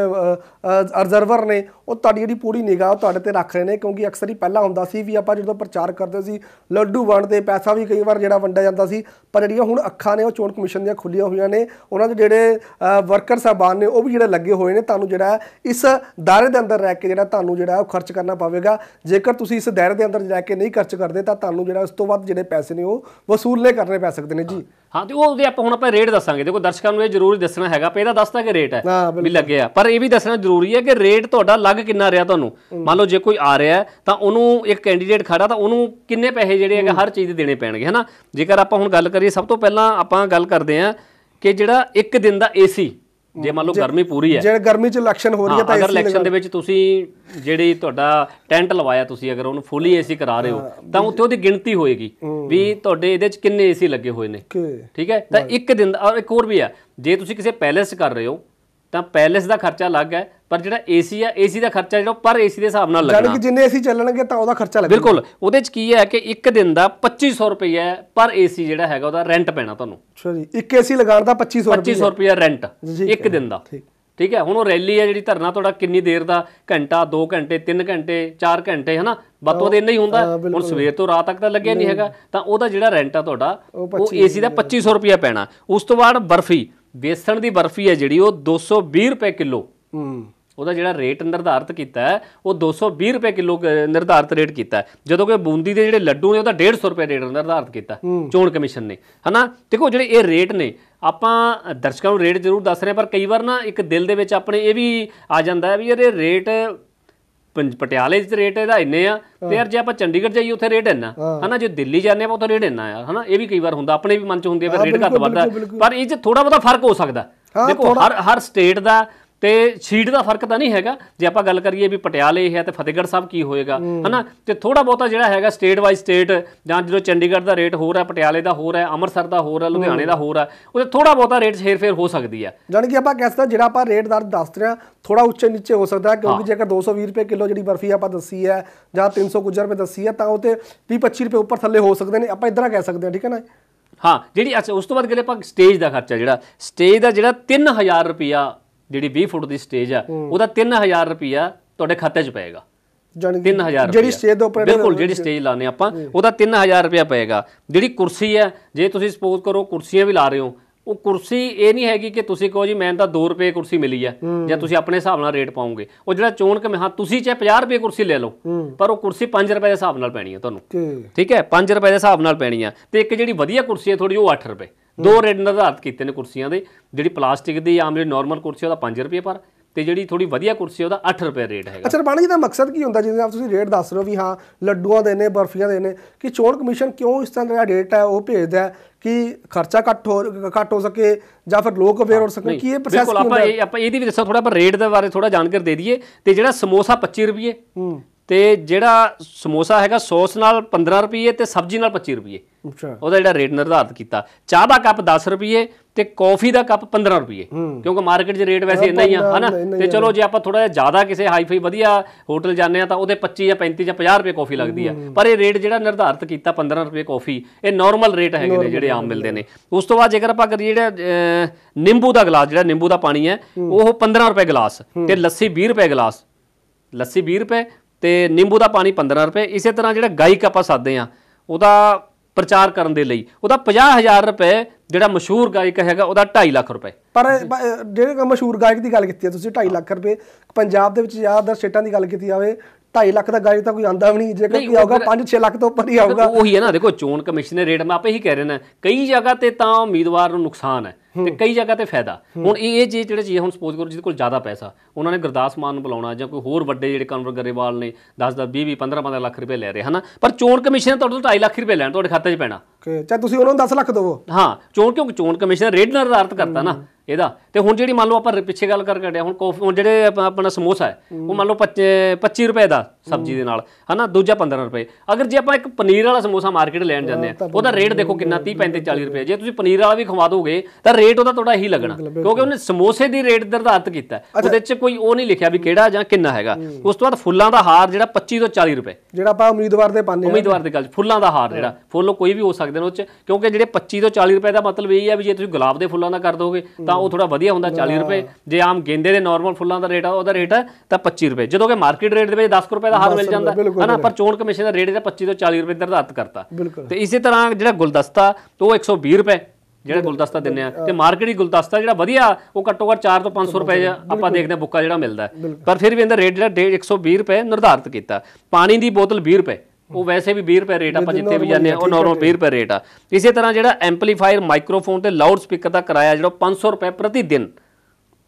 ਅਬਜ਼ਰਵਰ ਨੇ ਉਹ ਤੁਹਾਡੀ ਜਿਹੜੀ ਪੂਰੀ ਨਿਗਾਹ ਤੁਹਾਡੇ ਤੇ ਰੱਖ ਰਹੇ ਨੇ ਕਿਉਂਕਿ ਅਕਸਰ ਹੀ ਪਹਿਲਾਂ ਹੁੰਦਾ ਸੀ ਵੀ ਆਪਾਂ ਜਦੋਂ ਪ੍ਰਚਾਰ ਕਰਦੇ ਸੀ ਲੱਡੂ ਵੰਡਦੇ ਪੈਸਾ ਵੀ ਕਈ ਵਾਰ ਜਿਹੜਾ ਵੰਡਿਆ ਜਾਂਦਾ ਸੀ ਪਰ ਜਿਹੜੀਆਂ ਹੁਣ ਅੱਖਾਂ ਨੇ ਉਹ ਚੋਣ ਕਮਿਸ਼ਨ ਦੀਆਂ ਖੁੱਲੀਆਂ ਹੋਈਆਂ ਨੇ ਉਹਨਾਂ ਦੇ ਜਿਹੜੇ ਵਰਕਰ ਸਾਹਿਬਾਨ ਨੇ ਉਹ ਵੀ ਜਿਹੜੇ ਲੱਗੇ ਹੋਏ ਨੇ ਤੁਹਾਨੂੰ ਜਿਹੜਾ ਇਸ ਦਾਇਰੇ ਦੇ ਅੰਦਰ ਰਹਿ ਕੇ ਜਿਹੜਾ ਤੁਹਾਨੂੰ ਜਿਹੜਾ ਉਹ ਖਰਚ ਕਰਨਾ ਪਵੇਗਾ ਜੇਕਰ ਤੁਸੀਂ ਇਸ ਦਾਇਰੇ ਦੇ ਅੰਦਰ ਜਾ ਕੇ ਨਹੀਂ ਖਰਚ ਕਰਦੇ ਤਾਂ ਤੁਹਾਨੂੰ ਜਿਹੜਾ ਉਸ ਤੋਂ ਵੱਧ ਜਿਹੜੇ ਪੈਸੇ ਨੇ ਉਹ ਵਸੂਲਨੇ ਕਰਨੇ ਪੈ ਸਕਦੇ ਨੇ ਜੀ ਹਾਂ ਤੇ ਉਹ ਉਹਦੇ ਆਪਾਂ ਹੁਣ ਆਪਾਂ ਰੇਟ ਦੱਸਾਂਗੇ ਦੇਖੋ ਦਰਸ਼ਕਾਂ ਨੂੰ ਇਹ ਜ਼ਰੂਰੀ ਦੱਸਣਾ ਹੈਗਾ ਪਰ ਇਹਦਾ ਦੱਸਦਾ ਕਿ ਰੇਟ ਹੈ ਵੀ ਲੱਗਿਆ ਪਰ ਇਹ ਵੀ ਦੱਸਣਾ ਜ਼ਰੂਰੀ ਹੈ ਕਿ ਰੇਟ ਤੁਹਾਡਾ ਲੱਗ ਕਿੰਨਾ ਰਿਹਾ ਤੁਹਾਨੂੰ ਮੰਨ ਲਓ ਜੇ ਕੋਈ ਆ ਰਿਹਾ ਤਾਂ ਉਹਨੂੰ ਇੱਕ ਕੈਂਡੀਡੇਟ ਖੜਾ ਤਾਂ ਉਹਨੂੰ ਕਿੰਨੇ ਪੈਸੇ ਜਿਹੜੇ ਹੈਗਾ ਹਰ ਚੀਜ਼ ਦੇ ਦੇਣੇ ਪੈਣਗੇ ਹਨਾ ਜੇਕਰ ਆਪਾਂ ਹੁਣ ਗੱਲ ਕਰੀਏ ਸਭ ਤੋਂ ਪਹਿਲਾਂ ਆਪਾਂ ਗੱਲ ਕਰਦੇ ਆ ਕਿ ਜਿਹੜਾ ਇੱਕ ਦਿਨ ਦਾ ਏਸੀ ਜੇ ਮੰਨ ਲਓ ਗਰਮੀ ਪੂਰੀ ਹੈ ਜੇ ਗਰਮੀ ਚ ਇਲੈਕਸ਼ਨ ਹੋ ਰਹੀ ਹੈ ਤਾਂ ਅਗਰ ਇਲੈਕਸ਼ਨ ਦੇ ਵਿੱਚ ਤੁਸੀਂ ਜਿਹੜੀ ਤੁਹਾਡਾ ਟੈਂਟ ਲਵਾਇਆ ਤੁਸੀਂ ਅਗਰ ਉਹਨੂੰ ਫੁੱਲੀ ਏਸੀ ਕਰਾ ਰਹੇ ਹੋ ਤਾਂ ਉੱਥੇ ਉਹਦੀ ਗਿਣਤੀ ਹੋਏਗੀ ਵੀ ਤੁਹਾਡੇ ਇਹਦੇ ਚ ਕਿੰਨੇ ਏਸੀ ਲੱਗੇ ਹੋਏ ਨੇ ਠੀਕ ਹੈ ਤਾਂ ਇੱਕ ਦਿਨ ਦਾ ਇੱਕ ਹੋਰ ਵੀ ਹੈ ਜੇ ਤੁਸੀਂ ਕਿਸੇ ਪੈਲੇਸ ਕਰ ਰਹੇ ਹੋ ਤਾਂ ਪੈਲੇਸ ਦਾ ਖਰਚਾ ਲੱਗ ਹੈ ਪਰ ਜਿਹੜਾ ਏਸੀ ਆ ਏਸੀ ਦਾ ਖਰਚਾ ਜਿਹੜਾ ਪਰ ਏਸੀ ਦੇ ਹਿਸਾਬ ਨਾਲ ਲੱਗਣਾ ਜਦ ਕਿ ਜਿੰਨੇ ਏਸੀ ਚੱਲਣਗੇ ਤਾਂ ਉਹਦਾ ਖਰਚਾ ਲੱਗੇਗਾ ਬਿਲਕੁਲ ਉਹਦੇ ਚ ਕੀ ਹੈ ਕਿ ਇੱਕ ਦਿਨ ਦਾ 2500 ਰੁਪਏ ਪਰ ਏਸੀ ਜਿਹੜਾ ਹੈਗਾ ਉਹਦਾ ਰੈਂਟ ਪੈਣਾ ਤੁਹਾਨੂੰ ਅੱਛਾ ਜੀ ਇੱਕ ਏਸੀ ਲਗਾਉਣ ਦਾ 2500 ਰੁਪਏ 2500 ਰੁਪਏ ਰੈਂਟ ਇੱਕ ਦਿਨ ਦਾ ਠੀਕ ਹੈ ਹੁਣ ਉਹ ਰੈਲੀ ਹੈ ਜਿਹੜੀ ਧਰਨਾ ਤੁਹਾਡਾ ਕਿੰਨੀ ਦੇਰ ਦਾ ਘੰਟਾ 2 ਘੰਟੇ 3 ਘੰਟੇ 4 ਘੰਟੇ ਹਨਾ ਬੱਤੋਂ ਦੇ ਇੰਨਾ ਹੀ ਹੁੰਦਾ ਹੁਣ ਸਵੇਰ ਤੋਂ ਰਾਤ ਤੱਕ ਤਾਂ ਲੱਗਿਆ ਨਹੀਂ ਹੈਗਾ ਤਾਂ ਉਹਦਾ ਜਿਹੜਾ ਰੈਂਟ ਆ ਤੁਹਾਡਾ ਉਹ ਏਸੀ ਦਾ 2500 ਰੁਪਏ ਪੈਣਾ ਉਸ ਤੋਂ ਬਾਅਦ ਬਰਫੀ ਬੇਸਣ ਦੀ ਬਰਫੀ ਹੈ ਜਿਹੜੀ ਉਹ 220 ਰੁਪਏ ਕਿਲੋ ਹੂੰ ਉਹਦਾ ਜਿਹੜਾ ਰੇਟ ਨਿਰਧਾਰਿਤ ਕੀਤਾ ਹੈ ਉਹ 220 ਰੁਪਏ ਕਿਲੋ ਨਿਰਧਾਰਿਤ ਰੇਟ ਕੀਤਾ ਹੈ ਜਦੋਂ ਕਿ ਬੂੰਦੀ ਦੇ ਜਿਹੜੇ ਲੱਡੂ ਨੇ ਉਹਦਾ 150 ਰੁਪਏ ਰੇਟ ਨਿਰਧਾਰਿਤ ਕੀਤਾ ਚੋਣ ਕਮਿਸ਼ਨ ਨੇ ਹਨਾ ਦੇਖੋ ਜਿਹੜੇ ਇਹ ਰੇਟ ਨੇ ਆਪਾਂ ਦਰਸ਼ਕਾਂ ਨੂੰ ਰੇਟ ਜ਼ਰੂਰ ਦੱਸ ਰਹੇ ਪਰ ਕਈ ਵਾਰ ਨਾ ਇੱਕ ਦਿਲ ਦੇ ਵਿੱਚ ਆਪਣੇ ਇਹ ਵੀ ਆ ਜਾਂਦਾ ਹੈ ਵੀ ਇਹਦੇ ਰੇਟ ਪਟਿਆਲੇ ਦੇ ਰੇਟ ਇਹਦਾ ਇੰਨੇ ਆ ਤੇ ਅਰ ਜੇ ਆਪਾਂ ਚੰਡੀਗੜ੍ਹ ਜਾਈਏ ਉੱਥੇ ਰੇਟ ਇੰਨਾ ਹਨਾ ਜੇ ਦਿੱਲੀ ਜਾਂਦੇ ਆ ਉੱਥੇ ਰੇਟ ਇੰਨਾ ਆ ਹਨਾ ਇਹ ਵੀ ਕਈ ਵਾਰ ਹੁੰਦਾ ਆਪਣੇ ਵੀ ਮਨ ਚ ਹੁੰਦੀ ਹੈ ਪਰ ਰੇਟ ਘੱਟ ਵੱਧਦਾ ਪਰ ਇਹ 'ਚ ਥੋੜਾ ਬਹੁਤਾ ਫਰਕ ਹੋ ਸਕਦਾ ਦੇਖੋ ਹਰ ਹਰ ਸਟੇਟ ਦਾ ਤੇ ਸੀਟ ਦਾ ਫਰਕ ਤਾਂ ਨਹੀਂ ਹੈਗਾ ਜੇ ਆਪਾਂ ਗੱਲ ਕਰੀਏ ਵੀ ਪਟਿਆਲੇ ਹੈ ਤੇ ਫਤਿਹਗੜ੍ਹ ਸਾਹਿਬ ਕੀ ਹੋਏਗਾ ਹਨਾ ਤੇ ਥੋੜਾ ਬਹੁਤਾ ਜਿਹੜਾ ਹੈਗਾ ਸਟੇਟ ਵਾਈਜ਼ ਸਟੇਟ ਜਾਂ ਜਦੋਂ ਚੰਡੀਗੜ੍ਹ ਦਾ ਰੇਟ ਹੋਰ ਹੈ ਪਟਿਆਲੇ ਦਾ ਹੋਰ ਹੈ ਅੰਮ੍ਰਿਤਸਰ ਦਾ ਹੋਰ ਹੈ ਲੁਧਿਆਣੇ ਦਾ ਹੋਰ ਹੈ ਉਹਦੇ ਥੋੜਾ ਬਹੁਤਾ ਰੇਟ ਹੇਰ-ਫੇਰ ਹੋ ਸਕਦੀ ਹੈ ਜਾਨ ਕਿ ਆਪਾਂ ਕਹਿ ਸਕਦਾ ਜਿਹੜਾ ਆਪਾਂ ਰੇਟ ਦਰ ਦੱਸ ਰਿਹਾ ਥੋੜਾ ਉੱਚੇ ਨੀਚੇ ਹੋ ਸਕਦਾ ਕਿਉਂਕਿ ਜੇਕਰ 220 ਰੁਪਏ ਕਿਲੋ ਜਿਹੜੀ ਬਰਫੀ ਆਪਾਂ ਦੱਸੀ ਹੈ ਜਾਂ 300 ਗੁਜਰ ਰੁਪਏ ਦੱਸੀ ਹੈ ਤਾਂ ਉਹ ਤੇ 20-25 ਰੁਪਏ ਉੱਪਰ ਥੱਲੇ ਹੋ ਸਕਦੇ ਨੇ ਆਪਾਂ ਇਦਾਂ ਕਹਿ ਸਕਦੇ ਹਾਂ ਠੀਕ ਹੈ ਨਾ ਹਾਂ ਜਿਹੜੀ ਅੱਛਾ ਉਸ ਤੋਂ ਬਾਅਦ ਗਲੇ ਆਪਾਂ ਸਟੇਜ ਦਾ ਖਰਚਾ ਜਿਹੜਾ ਸਟੇਜ ਦਾ ਜਿਹੜਾ 3000 ਰੁਪਿਆ ਜਿਹੜੀ 20 ਫੁੱਟ ਦੀ ਸਟੇਜ ਆ ਉਹਦਾ 3000 ਰੁਪਿਆ ਤੁਹਾਡੇ ਖਾਤੇ 'ਚ ਪਏਗਾ ਜਾਨੀ 3000 ਜਿਹੜੀ ਸਟੇਜ ਦੇ ਉੱਪਰ ਬਿਲਕੁਲ ਜਿਹੜੀ ਸਟੇਜ ਲਾਣੇ ਆਪਾਂ ਉਹਦਾ 3000 ਰੁਪਿਆ ਪਏਗਾ ਜਿਹੜੀ ਕੁਰਸੀ ਹੈ ਜੇ ਤੁਸੀਂ ਸਪੋਜ਼ ਕਰੋ ਕੁਰਸੀਆਂ ਵੀ ਲਾ ਰਹੇ ਹੋ ਉਹ ਕੁਰਸੀ ਇਹ ਨਹੀਂ ਹੈਗੀ ਕਿ ਤੁਸੀਂ ਕਹੋ ਜੀ ਮੈਂ ਤਾਂ 2 ਰੁਪਏ ਕੁਰਸੀ ਮਿਲੀ ਆ ਜਾਂ ਤੁਸੀਂ ਆਪਣੇ ਹਿਸਾਬ ਨਾਲ ਰੇਟ ਪਾਉਂਗੇ ਉਹ ਜਿਹੜਾ ਚੋਣ ਕਿ ਹਾਂ ਤੁਸੀਂ ਚਾਹੇ 50 ਰੁਪਏ ਕੁਰਸੀ ਲੈ ਲਓ ਪਰ ਉਹ ਕੁਰਸੀ 5 ਰੁਪਏ ਦੇ ਹਿਸਾਬ ਨਾਲ ਪੈਣੀ ਹੈ ਤੁਹਾਨੂੰ ਠੀਕ ਹੈ 5 ਰੁਪਏ ਦੇ ਹਿਸਾਬ ਨਾਲ ਪੈਣੀ ਆ ਤੇ ਇੱਕ ਜਿਹੜੀ ਵਧੀਆ ਕੁਰਸੀ ਹੈ ਥੋੜੀ ਉਹ 8 ਰੁਪਏ ਦੋ ਰੇਟ ਨਿਰਧਾਰਤ ਕੀਤੇ ਨੇ ਕੁਰਸੀਆਂ ਦੇ ਜਿਹੜੀ ਪਲਾਸਟਿਕ ਦੀ ਆਮ ਜਿਹੜੀ ਨਾਰਮਲ ਕੁਰਸੀ ਉਹਦਾ 5 ਰੁਪਏ ਪਰ ਤੇ ਜਿਹੜੀ ਥੋੜੀ ਵਧੀਆ ਕੁਰਸੀ ਉਹਦਾ 8 ਰੁਪਏ ਰੇਟ ਹੈਗਾ ਅੱਛਾ ਬਾਣੀ ਜੀ ਦਾ ਮਕਸਦ ਕੀ ਹੁੰਦਾ ਜਿਵੇਂ ਆਪ ਤੁਸੀਂ ਰੇਟ ਦੱਸ ਰਹੇ ਹੋ ਵੀ ਹਾਂ ਲੱਡੂਆਂ ਦੇ ਨੇ ਬਰਫੀਆਂ ਦੇ ਨੇ ਕਿ ਚੋਣ ਕਮਿਸ਼ਨ ਕਿਉਂ ਇਸ ਤਰ੍ਹਾਂ ਦਾ ਰੇਟ ਹੈ ਉਹ ਭੇਜਦਾ ਹੈ ਕਿ ਖਰਚਾ ਘੱਟ ਹੋ ਘੱਟ ਹੋ ਸਕੇ ਜਾਂ ਫਿਰ ਲੋਕ ਅਵੇਅਰ ਹੋ ਸਕਣ ਕਿ ਇਹ ਪ੍ਰੋਸੈਸ ਕੀ ਹੁੰਦਾ ਆਪਾਂ ਆਪਾਂ ਇਹਦੀ ਵੀ ਦੱਸਾਂ ਥੋੜਾ ਆਪਾਂ ਰੇਟ ਦੇ ਬਾਰੇ ਥੋੜਾ ਜਾਣਕਾਰੀ ਦੇ ਦਈਏ ਤੇ ਜਿਹੜਾ ਸਮੋਸਾ 25 ਰੁਪਏ ਤੇ ਜਿਹੜਾ ਸਮੋਸਾ ਹੈਗਾ ਸੌਸ ਨਾਲ 15 ਰੁਪਏ ਤੇ ਸਬਜ਼ੀ ਨਾਲ 25 ਰੁਪਏ ਅੱਛਾ ਉਹਦਾ ਜਿਹੜਾ ਰੇਟ ਨਿਰਧਾਰਤ ਕੀਤਾ ਚਾਹ ਦਾ ਕੱਪ 10 ਰੁਪਏ ਤੇ ਕਾਫੀ ਦਾ ਕੱਪ 15 ਰੁਪਏ ਕਿਉਂਕਿ ਮਾਰਕੀਟ 'ਚ ਰੇਟ ਵੈਸੇ ਇੰਨਾ ਹੀ ਆ ਹਨਾ ਤੇ ਚਲੋ ਜੇ ਆਪਾਂ ਥੋੜਾ ਜਿਹਾ ਜ਼ਿਆਦਾ ਕਿਸੇ ਹਾਈਫਾਈ ਵਧੀਆ ਹੋਟਲ ਜਾਂਦੇ ਆ ਤਾਂ ਉਹਦੇ 25 ਜਾਂ 35 ਜਾਂ 50 ਰੁਪਏ ਕਾਫੀ ਲੱਗਦੀ ਆ ਪਰ ਇਹ ਰੇਟ ਜਿਹੜਾ ਨਿਰਧਾਰਤ ਕੀਤਾ 15 ਰੁਪਏ ਕਾਫੀ ਇਹ ਨਾਰਮਲ ਰੇਟ ਹੈਗੇ ਨੇ ਜਿਹੜੇ ਆਮ ਮਿਲਦੇ ਨੇ ਉਸ ਤੋਂ ਬਾਅਦ ਜੇਕਰ ਆਪਾਂ ਕਰੀਏ ਜਿਹੜਾ ਨਿੰਬੂ ਦਾ ਗਲਾਸ ਜਿਹੜਾ ਨਿੰਬੂ ਦਾ ਪਾਣੀ ਹੈ ਉਹ 15 ਰੁਪਏ ਗਲਾਸ ਤੇ ਲੱਸੀ 20 ਰੁਪਏ ਗਲਾਸ ਲੱਸੀ 20 ਰੁਪਏ ਤੇ ਨਿੰਬੂ ਦਾ ਪਾਣੀ 15 ਰੁਪਏ ਇਸੇ ਤਰ੍ਹਾਂ ਜਿਹੜਾ ਗਾਇਕ ਆਪਾਂ ਸਾਦੇ ਆ ਉਹਦਾ ਪ੍ਰਚਾਰ ਕਰਨ ਦੇ ਲਈ ਉਹਦਾ 50000 ਰੁਪਏ ਜਿਹੜਾ ਮਸ਼ਹੂਰ ਗਾਇਕ ਹੈਗਾ ਉਹਦਾ 2.5 ਲੱਖ ਰੁਪਏ ਪਰ ਜਿਹੜੇ ਮਸ਼ਹੂਰ ਗਾਇਕ ਦੀ ਗੱਲ ਕੀਤੀ ਹੈ ਤੁਸੀਂ 2.5 ਲੱਖ ਰੁਪਏ ਪੰਜਾਬ ਦੇ ਵਿੱਚ ਜ਼ਿਆਦਾਤਰ ਸਟੇਟਾਂ ਦੀ ਗੱਲ ਕੀਤੀ ਜਾਵੇ 2.5 ਲੱਖ ਦਾ ਗਾਇਕ ਤਾਂ ਕੋਈ ਆਂਦਾ ਵੀ ਨਹੀਂ ਜੇਕਰ ਕੀ ਆਊਗਾ 5-6 ਲੱਖ ਤੋਂ ਉੱਪਰ ਹੀ ਆਊਗਾ ਉਹੀ ਹੈ ਨਾ ਦੇਖੋ ਚੋਣ ਕਮਿਸ਼ਨ ਨੇ ਰੇਟ ਮੈਂ ਆਪੇ ਹੀ ਕਹਿ ਰਹੇ ਨੇ ਕਈ ਜਗ੍ਹਾ ਤੇ ਤਾਂ ਉਮੀਦਵਾਰ ਨੂੰ ਨੁਕਸਾਨ ਹੈ ਤੇ ਕਈ ਜਗ੍ਹਾ ਤੇ ਫਾਇਦਾ ਹੁਣ ਇਹ ਇਹ ਜਿਹੜੇ ਚੀਜ਼ ਹੁਣ ਸਪੋਜ਼ ਕਰੋ ਜਿਹਦੇ ਕੋਲ ਜ਼ਿਆਦਾ ਪੈਸਾ ਉਹਨਾਂ ਨੇ ਗੁਰਦਾਸ ਮਾਨ ਨੂੰ ਬੁਲਾਉਣਾ ਜਾਂ ਕੋਈ ਹੋਰ ਵੱਡੇ ਜਿਹੜੇ ਕਨਵਰ ਗਰੇਵਾਲ ਨੇ 10 ਦਾ 20 20 15 15 ਲੱਖ ਰੁਪਏ ਲੈ ਰਹੇ ਹਨਾ ਪਰ ਚੋਣ ਕਮਿਸ਼ਨ ਤੁਹਾਡੇ ਤੋਂ 2.5 ਲੱਖ ਰੁਪਏ ਲੈਣ ਤੁਹਾਡੇ ਖਾਤੇ 'ਚ ਪੈਣਾ ਚਾਹ ਤੁਸੀਂ ਉਹਨਾਂ ਨੂੰ 10 ਲੱਖ ਦਿਵੋ ਹਾਂ ਚੋਣ ਕਿਉਂਕਿ ਚੋਣ ਕਮਿਸ਼ਨ ਰੇਟ ਅਰਥ ਕਰਦਾ ਨਾ ਇਹਦਾ ਤੇ ਹੁਣ ਜਿਹੜੀ ਮੰਨ ਲਓ ਆਪਾਂ ਪਿੱਛੇ ਗੱਲ ਕਰ ਗਏ ਹੁਣ ਹੁਣ ਜਿਹੜੇ ਆਪਣਾ ਸਮੋਸਾ ਹੈ ਉਹ ਮੰਨ ਲਓ 25 ਰੁਪਏ ਦਾ ਸਬਜ਼ੀ ਦੇ ਨਾਲ ਹਨਾ ਦੂਜਾ 15 ਰੁਪਏ ਅਗਰ ਜੇ ਆਪਾਂ ਇੱਕ ਪਨੀਰ ਵਾਲਾ ਸਮੋਸਾ ਮਾਰਕੀਟ ਲੈਣ ਜਾਂਦੇ ਆ ਉਹਦਾ ਰੇਟ ਦੇਖੋ ਕਿੰਨਾ 30 35 40 ਰੁਪਏ ਜੇ ਤੁਸੀਂ ਪਨੀਰ ਵਾਲਾ ਵੀ ਖਵਾ ਦੋਗੇ ਤਾਂ ਰੇਟ ਉਹਦਾ ਤੁਹਾਡਾ ਇਹੀ ਲੱਗਣਾ ਕਿਉਂਕਿ ਉਹਨੇ ਸਮੋਸੇ ਦੀ ਰੇਟ ਨਿਰਧਾਰਤ ਕੀਤਾ ਉਹਦੇ 'ਚ ਕੋਈ ਉਹ ਨਹੀਂ ਲਿਖਿਆ ਵੀ ਕਿਹੜਾ ਜਾਂ ਕਿੰਨਾ ਹੈਗਾ ਉਸ ਤੋਂ ਬਾਅਦ ਫੁੱਲਾਂ ਦਾ ਹਾਰ ਜਿਹੜਾ 25 ਤੋਂ 40 ਰੁਪਏ ਜਿਹੜਾ ਆਪਾਂ ਉਮੀਦਵਾਰ ਦੇ ਪਾਉਂਦੇ ਉਮੀਦਵਾਰ ਦੇ ਗੱਲ ਫੁੱਲਾਂ ਦਾ ਹਾਰ ਜਿਹੜਾ ਫੁੱਲ ਕੋਈ ਵੀ ਹੋ ਸਕਦੇ ਨੇ ਉਹ 'ਚ ਕਿਉਂਕਿ ਜਿਹੜੇ 25 ਤੋਂ 40 ਰੁਪਏ ਦਾ ਮਤਲਬ ਇਹ ਹੈ ਵੀ ਜੇ ਤੁਸੀਂ ਗੁਲਾਬ ਦੇ ਫੁੱਲਾਂ ਦਾ ਕਰ ਦੋਗੇ ਤਾਂ ਉਹ ਥੋੜਾ ਵਧੀਆ ਹੁੰਦਾ 40 ਰੁਪਏ ਜੇ ਆਮ ਗੇਂਦੇ ਦੇ ਨਾਰਮਲ ਫੁੱਲਾਂ ਦਾ ਰੇਟ ਆ ਉਹਦਾ ਰੇਟ ਤਾਂ 25 ਰੁਪਏ ਜਦੋਂ ਕਿ ਮਾਰਕੀਟ ਰੇਟ ਦੇ ਵਿੱਚ 10 ਰੁਪਏ ਦਾ ਹਾਰ ਮਿਲ ਜਾਂਦਾ ਹੈ ਨਾ ਪਰ ਚੋਣ ਕਮਿਸ਼ਨ ਦਾ ਰੇਟ ਜਿਹੜਾ 25 ਤੋਂ 40 ਰੁਪਏ ਨਿਰਧਾਰਤ ਕਰਤਾ ਤੇ ਇਸੇ ਤਰ੍ਹਾਂ ਜਿਹੜਾ ਗੁਲਦਸਤਾ ਉਹ 120 ਰੁਪਏ ਜਿਹੜਾ ਗੁਲਦਸਤਾ ਦਿੰਨੇ ਆ ਤੇ ਮਾਰਕੀਟ ਹੀ ਗੁਲਦਸਤਾ ਜਿਹੜਾ ਵਧੀਆ ਉਹ ਘੱਟੋ ਘੱਟ 4 ਤੋਂ 500 ਰੁਪਏ ਆਪਾਂ ਦੇਖਦੇ ਬੁੱਕਾ ਜਿਹੜਾ ਮਿਲਦਾ ਪਰ ਫਿਰ ਵੀ ਇਹਦਾ ਰੇਟ ਜਿਹੜਾ 120 ਰੁਪਏ ਨਿਰਧਾਰਿਤ ਕੀਤਾ ਪਾਣੀ ਦੀ ਬੋਤਲ 20 ਰੁਪਏ ਉਹ ਵੈਸੇ ਵੀ 20 ਰੁਪਏ ਰੇਟ ਆਪਾਂ ਜਿੱਥੇ ਵੀ ਜਾਂਦੇ ਆ ਉਹ ਨੋਰਮਲ 20 ਰੁਪਏ ਰੇਟ ਆ ਇਸੇ ਤਰ੍ਹਾਂ ਜਿਹੜਾ ਐਂਪਲੀਫਾਇਰ ਮਾਈਕ੍ਰੋਫੋਨ ਤੇ ਲਾਊਡ ਸਪੀਕਰ ਦਾ ਕਿਰਾਇਆ ਜਿਹੜਾ 500 ਰੁਪਏ ਪ੍ਰਤੀ ਦਿਨ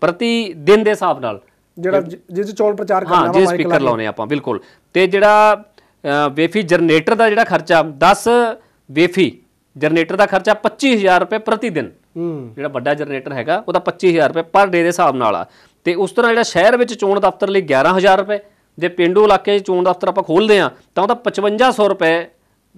ਪ੍ਰਤੀ ਦਿਨ ਦੇ ਹਿਸਾਬ ਨਾਲ ਜਿਹੜਾ ਜਿਸ ਚੋਣ ਪ੍ਰਚਾਰ ਕਰਨਾ ਹਾਂ ਮਾਈਕ ਲਾਉਣੇ ਸਪੀਕਰ ਲਾਉਨੇ ਆਪਾਂ ਬਿਲਕੁਲ ਤੇ ਜਿਹੜਾ ਵੇਫੀ ਜਨਰੇਟਰ ਦਾ ਜਿਹੜਾ ਖਰਚਾ 10 ਵੇਫੀ ਜਨਰੇਟਰ ਦਾ ਖਰਚਾ 25000 ਰੁਪਏ ਪ੍ਰਤੀ ਦਿਨ ਜਿਹੜਾ ਵੱਡਾ ਜਨਰੇਟਰ ਹੈਗਾ ਉਹਦਾ 25000 ਰੁਪਏ ਪਰ ਡੇ ਦੇ ਹਿਸਾਬ ਨਾਲ ਆ ਤੇ ਉਸ ਤਰ੍ਹਾਂ ਜਿਹੜਾ ਸ਼ਹਿਰ ਵਿੱਚ ਚੋਣ ਦਫ਼ਤਰ ਲਈ 11000 ਰੁਪਏ ਜੇ ਪਿੰਡੂ ਇਲਾਕੇ ਚੋਣ ਦਫ਼ਤਰ ਆਪਾਂ ਖੋਲਦੇ ਆ ਤਾਂ ਉਹਦਾ 5500 ਰੁਪਏ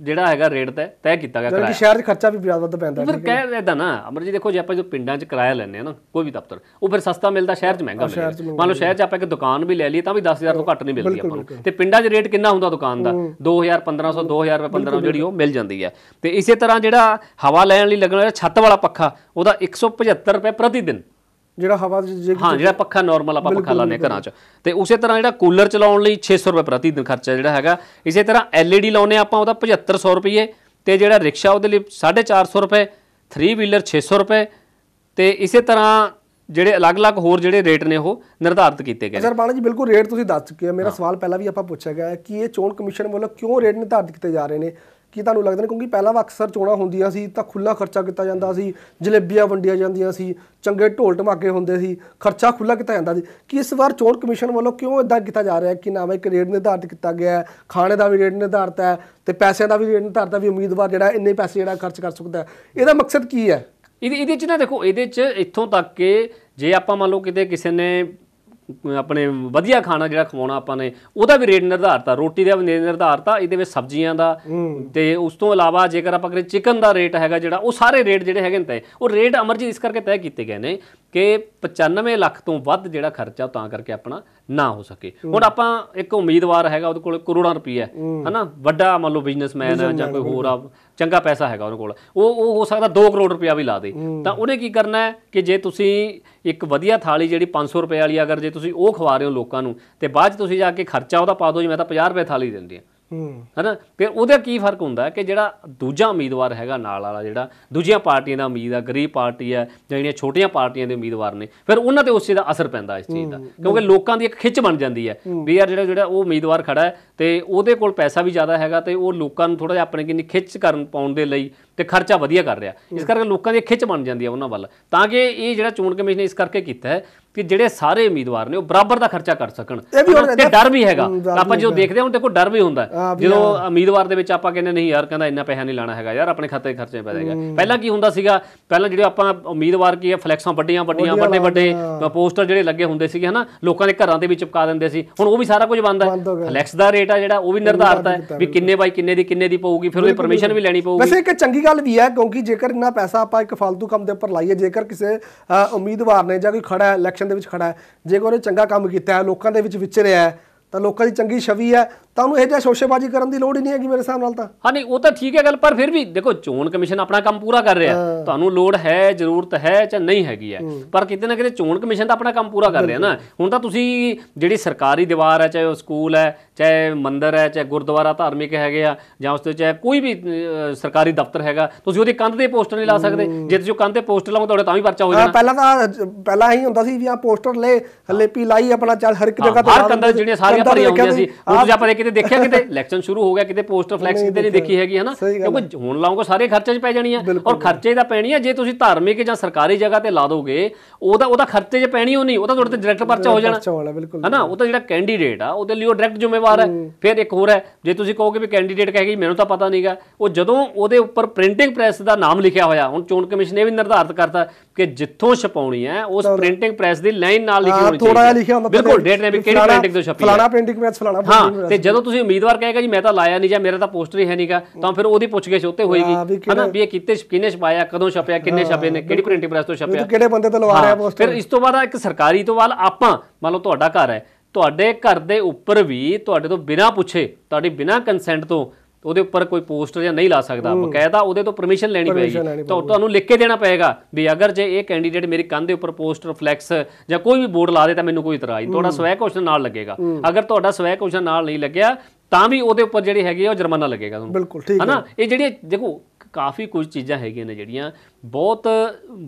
ਜਿਹੜਾ ਹੈਗਾ ਰੇਟ ਤੈ ਕੀਤਾ ਗਿਆ ਕਿਰਾਇਆ ਸ਼ਹਿਰ 'ਚ ਖਰਚਾ ਵੀ ਜ਼ਿਆਦਾ ਵੱਧ ਪੈਂਦਾ ਫਿਰ ਕਹਿ ਇਦਾਂ ਨਾ ਅਮਰ ਜੀ ਦੇਖੋ ਜੇ ਆਪਾਂ ਜੋ ਪਿੰਡਾਂ 'ਚ ਕਿਰਾਇਆ ਲੈਨੇ ਆ ਨਾ ਕੋਈ ਵੀ ਦਫ਼ਤਰ ਉਹ ਫਿਰ ਸਸਤਾ ਮਿਲਦਾ ਸ਼ਹਿਰ 'ਚ ਮਹਿੰਗਾ ਮਿਲਦਾ ਮੰਨ ਲਓ ਸ਼ਹਿਰ 'ਚ ਆਪਾਂ ਇੱਕ ਦੁਕਾਨ ਵੀ ਲੈ ਲਈ ਤਾਂ ਵੀ 10000 ਤੋਂ ਘੱਟ ਨਹੀਂ ਮਿਲਦੀ ਆਪਾਂ ਨੂੰ ਤੇ ਪਿੰਡਾਂ 'ਚ ਰੇਟ ਕਿੰਨਾ ਹੁੰਦਾ ਦੁਕਾਨ ਦਾ 2000 1500 2000 ਰੁਪਏ 1500 ਜਿਹੜੀ ਉਹ ਮਿਲ ਜਾਂਦੀ ਹੈ ਤੇ ਇਸੇ ਤਰ੍ਹਾਂ ਜਿਹੜਾ ਹਵਾ ਲੈਣ ਲਈ ਲੱਗਣਾ ਛੱਤ ਵਾਲਾ ਪੱਖਾ ਉਹਦਾ 175 ਰੁਪਏ ਪ੍ਰਤੀ ਦਿਨ ਜਿਹੜਾ ਹਵਾ ਜੇ ਹਾਂ ਜਿਹੜਾ ਪੱਖਾ ਨਾਰਮਲ ਆਪਾਂ ਪੱਖਾ ਲਾਉਂਦੇ ਘਰਾਂ 'ਚ ਤੇ ਉਸੇ ਤਰ੍ਹਾਂ ਜਿਹੜਾ ਕੂਲਰ ਚਲਾਉਣ ਲਈ 600 ਰੁਪਏ ਪ੍ਰਤੀ ਦਿਨ ਖਰਚਾ ਜਿਹੜਾ ਹੈਗਾ ਇਸੇ ਤਰ੍ਹਾਂ ਐਲਈਡੀ ਲਾਉਣੇ ਆਪਾਂ ਉਹਦਾ 7500 ਰੁਪਏ ਤੇ ਜਿਹੜਾ ਰਿਕਸ਼ਾ ਉਹਦੇ ਲਈ 450 ਰੁਪਏ 3 ਵੀਲਰ 600 ਰੁਪਏ ਤੇ ਇਸੇ ਤਰ੍ਹਾਂ ਜਿਹੜੇ ਅਲੱਗ-ਅਲੱਗ ਹੋਰ ਜਿਹੜੇ ਰੇਟ ਨੇ ਉਹ ਨਿਰਧਾਰਿਤ ਕੀਤੇ ਗਏ ਸਰ ਬਾਲਾ ਜੀ ਬਿਲਕੁਲ ਰੇਟ ਤੁਸੀਂ ਦੱਸ ਚੁੱਕੇ ਹੋ ਮੇਰਾ ਸਵਾਲ ਪਹਿਲਾਂ ਵੀ ਆਪਾਂ ਪੁੱਛਿਆ ਗਿਆ ਕਿ ਇਹ ਚੋਣ ਕਮਿਸ਼ਨ ਵੱਲੋਂ ਕਿਉਂ ਰੇਟ ਨਿਰਧਾਰਿਤ ਕੀਤੇ ਜਾ ਰਹੇ ਨੇ ਕੀ ਤੁਹਾਨੂੰ ਲੱਗਦਾ ਨੇ ਕਿਉਂਕਿ ਪਹਿਲਾਂ ਵਾ ਅਕਸਰ ਚੋਣਾ ਹੁੰਦੀਆਂ ਸੀ ਤਾਂ ਖੁੱਲਾ ਖਰਚਾ ਕੀਤਾ ਜਾਂਦਾ ਸੀ ਜਲੇਬੀਆਂ ਵੰਡੀਆਂ ਜਾਂਦੀਆਂ ਸੀ ਚੰਗੇ ਢੋਲ ਢਮਾਕੇ ਹੁੰਦੇ ਸੀ ਖਰਚਾ ਖੁੱਲਾ ਕੀਤਾ ਜਾਂਦਾ ਸੀ ਕਿ ਇਸ ਵਾਰ ਚੋਣ ਕਮਿਸ਼ਨ ਵੱਲੋਂ ਕਿਉਂ ਇਦਾਂ ਕੀਤਾ ਜਾ ਰਿਹਾ ਹੈ ਕਿ ਨਾਮ ਇੱਕ ਰੇਟ ਨਿਰਧਾਰਤ ਕੀਤਾ ਗਿਆ ਹੈ ਖਾਣੇ ਦਾ ਵੀ ਰੇਟ ਨਿਰਧਾਰਤ ਹੈ ਤੇ ਪੈਸਿਆਂ ਦਾ ਵੀ ਰੇਟ ਨਿਰਧਾਰਤ ਹੈ ਵੀ ਉਮੀਦਵਾਰ ਜਿਹੜਾ ਇੰਨੇ ਪੈਸੇ ਜਿਹੜਾ ਖਰਚ ਕਰ ਸਕਦਾ ਇਹਦਾ ਮਕਸਦ ਕੀ ਹੈ ਇਹਦੇ ਇਹਦੇ ਚ ਨਾ ਦੇਖੋ ਇਹਦੇ ਚ ਇੱਥੋਂ ਤੱਕ ਕਿ ਜੇ ਆਪਾਂ ਮੰਨ ਲਓ ਕਿਤੇ ਕਿਸੇ ਨੇ ਆਪਣੇ ਵਧੀਆ ਖਾਣਾ ਜਿਹੜਾ ਖਵਾਉਣਾ ਆਪਾਂ ਨੇ ਉਹਦਾ ਵੀ ਰੇਟ ਨਿਰਧਾਰਤ ਆ ਰੋਟੀ ਦਾ ਵੀ ਨਿਰਧਾਰਤ ਆ ਇਹਦੇ ਵਿੱਚ ਸਬਜ਼ੀਆਂ ਦਾ ਤੇ ਉਸ ਤੋਂ ਇਲਾਵਾ ਜੇਕਰ ਆਪਾਂ ਕਰੇ ਚਿਕਨ ਦਾ ਰੇਟ ਹੈਗਾ ਜਿਹੜਾ ਉਹ ਸਾਰੇ ਰੇਟ ਜਿਹੜੇ ਹੈਗੇ ਨੇ ਤੈਅ ਉਹ ਰੇਟ ਅਮਰਜੀਤ ਇਸ ਕਰਕੇ ਤੈਅ ਕੀਤੇ ਗਏ ਨੇ ਕਿ 95 ਲੱਖ ਤੋਂ ਵੱਧ ਜਿਹੜਾ ਖਰਚਾ ਤਾਂ ਕਰਕੇ ਆਪਣਾ ਨਾ ਹੋ ਸਕੇ ਹੁਣ ਆਪਾਂ ਇੱਕ ਉਮੀਦਵਾਰ ਹੈਗਾ ਉਹਦੇ ਕੋਲ ਕਰੋੜਾਂ ਰੁਪਈਆ ਹੈ ਹਨਾ ਵੱਡਾ ਮੰਨ ਲਓ ਬਿਜ਼ਨਸਮੈਨ ਜਾਂ ਕੋਈ ਹੋਰ ਆ ਚੰਗਾ ਪੈਸਾ ਹੈਗਾ ਉਹਨਾਂ ਕੋਲ ਉਹ ਉਹ ਹੋ ਸਕਦਾ 2 ਕਰੋੜ ਰੁਪਇਆ ਵੀ ਲਾ ਦੇ ਤਾਂ ਉਹਨੇ ਕੀ ਕਰਨਾ ਹੈ ਕਿ ਜੇ ਤੁਸੀਂ ਇੱਕ ਵਧੀਆ ਥਾਲੀ ਜਿਹੜੀ 500 ਰੁਪਏ ਵਾਲੀ ਅਗਰ ਜੇ ਤੁਸੀਂ ਉਹ ਖਵਾ ਰਹੇ ਹੋ ਲੋਕਾਂ ਨੂੰ ਤੇ ਬਾਅਦ ਚ ਤੁਸੀਂ ਜਾ ਕੇ ਖਰਚਾ ਉਹਦਾ ਪਾ ਦਿਓ ਜੀ ਮੈਂ ਤਾਂ 50 ਰੁਪਏ ਥਾਲੀ ਦਿੰਦੀ ਹਾਂ ਹਨਾ ਫਿਰ ਉਹਦਾ ਕੀ ਫਰਕ ਹੁੰਦਾ ਕਿ ਜਿਹੜਾ ਦੂਜਾ ਉਮੀਦਵਾਰ ਹੈਗਾ ਨਾਲ ਵਾਲਾ ਜਿਹੜਾ ਦੂਜੀਆਂ ਪਾਰਟੀਆਂ ਦਾ ਉਮੀਦ ਆ ਗਰੀਬ ਪਾਰਟੀ ਆ ਜਿਹੜੀਆਂ ਛੋਟੀਆਂ ਪਾਰਟੀਆਂ ਦੇ ਉਮੀਦਵਾਰ ਨੇ ਫਿਰ ਉਹਨਾਂ ਤੇ ਉਸੇ ਦਾ ਅਸਰ ਪੈਂਦਾ ਇਸ ਚੀਜ਼ ਦਾ ਕਿਉਂਕਿ ਲੋਕਾਂ ਦੀ ਇੱਕ ਖਿੱਚ ਬਣ ਜਾਂਦੀ ਹੈ ਵੀ ਯਾਰ ਜਿਹੜਾ ਜਿਹੜਾ ਉਹ ਉਮੀਦਵਾਰ ਖੜਾ ਹੈ ਤੇ ਉਹਦੇ ਕੋਲ ਪੈਸਾ ਵੀ ਜ਼ਿਆਦਾ ਹੈਗਾ ਤੇ ਉਹ ਲੋਕਾਂ ਨੂੰ ਥੋੜਾ ਜਿਹਾ ਆਪਣੇ ਕਿੰਨੀ ਖਿੱਚ ਕਰਨ ਪਾਉਣ ਦੇ ਲਈ ਤੇ ਖਰਚਾ ਵਧੀਆ ਕਰ ਰਿਹਾ ਇਸ ਕਰਕੇ ਲੋਕਾਂ ਦੀ ਖਿੱਚ ਬਣ ਜਾਂਦੀ ਹੈ ਉਹਨਾਂ ਵੱਲ ਤਾਂ ਕਿ ਇਹ ਜਿਹੜਾ ਚੋਣ ਕਮਿਸ਼ਨ ਇਸ ਕਰਕੇ ਕੀਤਾ ਹੈ ਕਿ ਜਿਹੜੇ ਸਾਰੇ ਉਮੀਦਵਾਰ ਨੇ ਉਹ ਬਰਾਬਰ ਦਾ ਖਰਚਾ ਕਰ ਸਕਣ ਤੇ ਡਰ ਵੀ ਹੈਗਾ ਆਪਾਂ ਜਦੋਂ ਦੇਖਦੇ ਹਾਂ ਤੇ ਕੋਈ ਡਰ ਵੀ ਹੁੰਦਾ ਜਦੋਂ ਉਮੀਦਵਾਰ ਦੇ ਵਿੱਚ ਆਪਾਂ ਕਹਿੰਦੇ ਨਹੀਂ ਯਾਰ ਕਹਿੰਦਾ ਇੰਨਾ ਪੈਸਾ ਨਹੀਂ ਲਾਣਾ ਹੈਗਾ ਯਾਰ ਆਪਣੇ ਖਾਤੇ ਦੇ ਖਰਚੇ ਪੈ ਜਾਏਗਾ ਪਹਿਲਾਂ ਕੀ ਹੁੰਦਾ ਸੀਗਾ ਪਹਿਲਾਂ ਜਿਹੜੇ ਆਪਾਂ ਉਮੀਦਵਾਰ ਕੀ ਹੈ ਫਲੈਕਸਾਂ ਵੱਡੀਆਂ ਵੱਡੀਆਂ ਵੱਡੇ ਵੱਡੇ ਪੋਸਟਰ ਜਿਹੜੇ ਲੱਗੇ ਹੁੰਦੇ ਸੀਗੇ ਹਨਾ ਲੋਕਾਂ ਦੇ ਘਰਾਂ ਦੇ ਵਿੱਚ ਚਿਪਕਾ ਦਿੰਦੇ ਸੀ ਹੁਣ ਉਹ ਵੀ ਸਾਰਾ ਕੁਝ ਬੰਦ ਹੈ ਫਲੈਕਸ ਦਾ ਰੇਟ ਆ ਜਿਹੜਾ ਉਹ ਵੀ ਨਿਰਧਾਰਤ ਹੈ ਵੀ ਕਿੰਨੇ ਬਾਈ ਕਿੰਨੇ ਦੀ ਕਿੰਨੇ ਦੀ ਪਊਗੀ ਫਿਰ ਉਹਦੀ ਪਰਮਿਸ਼ਨ ਵੀ ਲੈਣੀ ਪਊਗੀ ਵੈਸੇ ਇੱਕ ਚੰਗੀ ਗੱਲ ਵੀ ਹੈ ਕਿਉਂਕਿ ਜੇਕਰ ਇਨਾ ਪੈਸਾ ਆਪਾਂ ਇੱਕ ਫालतू ਕੰਮ ਦੇ ਉੱਪਰ ਲਾਈਏ ਜੇਕਰ ਕਿਸੇ ਉਮੀਦਵਾਰ ਨੇ ਜਾਂ ਕੋਈ ਖੜਾ ਹੈ ਇਲੈਕਸ਼ਨ ਦੇ ਵਿੱਚ ਖੜਾ ਹੈ ਜੇਕਰ ਉਹਨੇ ਚੰਗਾ ਕੰਮ ਕੀਤਾ ਹੈ ਲੋਕਾਂ ਦੇ ਵਿੱਚ ਵਿਚਰਿਆ ਹੈ ਤਾਂ ਲੋਕਾਂ ਦੀ ਚੰਗੀ ਛਵੀ ਹੈ ਤਾਂ ਉਹਨੂੰ ਇਹ ਜਿਹਾ ਸ਼ੋਸ਼ੇਬਾਜ਼ੀ ਕਰਨ ਦੀ ਲੋੜ ਹੀ ਨਹੀਂ ਹੈਗੀ ਮੇਰੇ ਹਿਸਾਬ ਨਾਲ ਤਾਂ ਹਾਂ ਨਹੀਂ ਉਹ ਤਾਂ ਠੀਕ ਹੈ ਗੱਲ ਪਰ ਫਿਰ ਵੀ ਦੇਖੋ ਚੋਣ ਕਮਿਸ਼ਨ ਆਪਣਾ ਕੰਮ ਪੂਰਾ ਕਰ ਰਿਹਾ ਤੁਹਾਨੂੰ ਲੋੜ ਹੈ ਜ਼ਰੂਰਤ ਹੈ ਜਾਂ ਨਹੀਂ ਹੈਗੀ ਹੈ ਪਰ ਕਿਤੇ ਨਾ ਕਿਤੇ ਚੋਣ ਕਮਿਸ਼ਨ ਤਾਂ ਆਪਣਾ ਕੰਮ ਪੂਰਾ ਕਰ ਰਿਹਾ ਨਾ ਹੁਣ ਤਾਂ ਤੁਸੀਂ ਜਿਹੜੀ ਸਰਕਾਰੀ ਦੀਵਾਰ ਹੈ ਚਾਹੇ ਉਹ ਸਕੂਲ ਹੈ ਚਾਹੇ ਮੰਦਿਰ ਹੈ ਚਾਹੇ ਗੁਰਦੁਆਰਾ ਧਾਰਮਿਕ ਹੈਗੇ ਆ ਜਾਂ ਉਸ ਤੇ ਚਾਹੇ ਕੋਈ ਵੀ ਸਰਕਾਰੀ ਦਫ਼ਤਰ ਹੈਗਾ ਤੁਸੀਂ ਉਹਦੇ ਕੰਧ ਤੇ ਪੋਸਟਰ ਨਹੀਂ ਲਾ ਸਕਦੇ ਜੇ ਤੁਸੀਂ ਕੰਧ ਤੇ ਪੋਸਟਰ ਲਾਉਂਦੇ ਤੁਹਾਡੇ ਤਾਂ ਵੀ ਪਰਚਾ ਹੋ ਜਾਣਾ ਪਹਿਲਾਂ ਤਾਂ ਪਹਿਲਾਂ ਹੀ ਹੁੰਦਾ ਸੀ ਵੀ ਆ ਪੋਸਟਰ ਲੈ ਹਲੇਪੀ ਲਾਈ ਆਪਣਾ ਚੱਲ ਹਰ ਇੱਕ ਜਗ੍ਹਾ ਤੇ ਹਰ ਕੰਧ ਜਿਹੜੀਆਂ ਸਾਰੀਆਂ ਭਰੀਆਂ ਹੁੰਦੀਆਂ ਸੀ ਉਹ ਤੁਸੀਂ ਆਪਾਂ ਕਿਤੇ ਦੇਖਿਆ ਕਿਤੇ ਇਲੈਕਸ਼ਨ ਸ਼ੁਰੂ ਹੋ ਗਿਆ ਕਿਤੇ ਪੋਸਟਰ ਫਲੈਕਸ ਕਿਤੇ ਨਹੀਂ ਦੇਖੀ ਹੈਗੀ ਹਨਾ ਕਿਉਂਕਿ ਹੁਣ ਲਾਉਂਗੇ ਸਾਰੇ ਖਰਚੇ 'ਚ ਪੈ ਜਾਣੀ ਆ ਔਰ ਖਰਚੇ ਦਾ ਪੈਣੀ ਆ ਜੇ ਤੁਸੀਂ ਧਾਰਮਿਕ ਜਾਂ ਸਰਕਾਰੀ ਜਗ੍ਹਾ ਤੇ ਲਾ ਦੋਗੇ ਉਹਦਾ ਉਹਦਾ ਖਰਚੇ 'ਚ ਪੈਣੀ ਉਹ ਨਹੀਂ ਉਹ ਤਾਂ ਤੁਹਾਡੇ ਤੇ ਡਾਇਰੈਕਟ ਪਰਚਾ ਹੋ ਜਾਣਾ ਹਨਾ ਉਹ ਤਾਂ ਜਿਹੜਾ ਕੈਂਡੀਡੇਟ ਆ ਉਹਦੇ ਲਈ ਉਹ ਡਾਇਰੈਕਟ ਜ਼ਿੰਮੇਵਾਰ ਵਾਰ ਹੈ ਫਿਰ ਇੱਕ ਹੋਰ ਹੈ ਜੇ ਤੁਸੀਂ ਕਹੋਗੇ ਵੀ ਕੈਂਡੀਡੇਟ ਕਹੇਗੀ ਮੈਨੂੰ ਤਾਂ ਪਤਾ ਨਹੀਂਗਾ ਉਹ ਜਦੋਂ ਉਹਦੇ ਉੱਪਰ ਪ੍ਰਿੰਟਿੰਗ ਪ੍ਰੈਸ ਦਾ ਨਾਮ ਲਿਖਿਆ ਹੋਇਆ ਹੁਣ ਚੋਣ ਕਮਿਸ਼ਨ ਨੇ ਵੀ ਨਿਰਧਾਰਤ ਕਰਤਾ ਕਿ ਜਿੱਥੋਂ ਛਪਾਉਣੀ ਹੈ ਉਸ ਪ੍ਰਿੰਟਿੰਗ ਪ੍ਰੈਸ ਦੀ ਲਾਈਨ ਨਾਲ ਲਿਖੀ ਹੋਣੀ ਚਾਹੀਦੀ ਹੈ ਲਿਖਿਆ ਹੁੰਦਾ ਬਿਲਕੁਲ ਡੇਟ ਨੇ ਵੀ ਕਿਹੜੀ ਪ੍ਰਿੰਟਿੰਗ ਤੋਂ ਛਪੀ ਫਲਾਣਾ ਪ੍ਰਿੰਟਿੰਗ ਪ੍ਰੈਸ ਫਲਾਣਾ ਹਾਂ ਤੇ ਜਦੋਂ ਤੁਸੀਂ ਉਮੀਦਵਾਰ ਕਹੇਗਾ ਜੀ ਮੈਂ ਤਾਂ ਲਾਇਆ ਨਹੀਂ ਜਾਂ ਮੇਰਾ ਤਾਂ ਪੋਸਟਰ ਹੀ ਹੈ ਨਹੀਂਗਾ ਤਾਂ ਫਿਰ ਉਹਦੀ ਪੁੱਛਗਿਛ ਉੱਤੇ ਹੋਏਗੀ ਹਨਾ ਵੀ ਇਹ ਕਿਤੇ ਕਿਹਨੇ ਛਪਾਇਆ ਕਦੋਂ ਛਪਿਆ ਕਿੰਨੇ ਛਪੇ ਨੇ ਕਿਹੜੀ ਪ੍ਰਿੰਟਿੰਗ ਪ੍ਰੈਸ ਤੋਂ ਛਪਿਆ ਕਿਹੜੇ ਬੰਦੇ ਤੋਂ ਲਵਾ ਰਿਹਾ ਪੋਸਟਰ ਫਿਰ ਇਸ ਤੋਂ ਬਾਅਦ ਇੱਕ ਸਰਕਾਰੀ ਤੋਂ ਵੱਲ ਆਪਾਂ ਮੰਨ ਲਓ ਤੁਹਾਡਾ ਘਰ ਹੈ ਤੁਹਾਡੇ ਘਰ ਦੇ ਉੱਪਰ ਵੀ ਤੁਹਾਡੇ ਤੋਂ ਬਿਨਾ ਪੁੱਛੇ ਤੁਹਾਡੀ ਬਿਨਾ ਕੰਸੈਂਟ ਤੋਂ ਉਹਦੇ ਉੱਪਰ ਕੋਈ ਪੋਸਟਰ ਜਾਂ ਨਹੀਂ ਲਾ ਸਕਦਾ ਬਕਾਇਦਾ ਉਹਦੇ ਤੋਂ ਪਰਮਿਸ਼ਨ ਲੈਣੀ ਪਏਗੀ ਤਾਂ ਤੁਹਾਨੂੰ ਲਿਖ ਕੇ ਦੇਣਾ ਪਏਗਾ ਵੀ ਅਗਰ ਜੇ ਇਹ ਕੈਂਡੀਡੇਟ ਮੇਰੇ ਕੰਨ ਦੇ ਉੱਪਰ ਪੋਸਟਰ ਫਲੈਕਸ ਜਾਂ ਕੋਈ ਵੀ ਬੋਰਡ ਲਾ ਦੇ ਤਾਂ ਮੈਨੂੰ ਕੋਈ ਇਤਰਾਜ਼ ਨਹੀਂ ਤੁਹਾਡਾ ਸਵੈ ਘੋਸ਼ਣਾ ਨਾਲ ਲੱਗੇਗਾ ਅਗਰ ਤੁਹਾਡਾ ਸਵੈ ਘੋਸ਼ਣਾ ਨਾਲ ਨਹੀਂ ਲੱਗਿਆ ਤਾਂ ਵੀ ਉਹਦੇ ਉੱਪਰ ਜਿਹੜੀ ਹੈਗੀ ਉਹ ਜੁਰਮਾਨਾ ਲੱਗੇਗਾ ਤੁਹਾਨੂੰ ਹਨਾ ਇਹ ਜਿਹੜੀ ਦੇਖੋ ਕਾਫੀ ਕੁਝ ਚੀਜ਼ਾਂ ਹੈਗੀਆਂ ਨੇ ਜਿਹੜੀਆਂ ਬਹੁਤ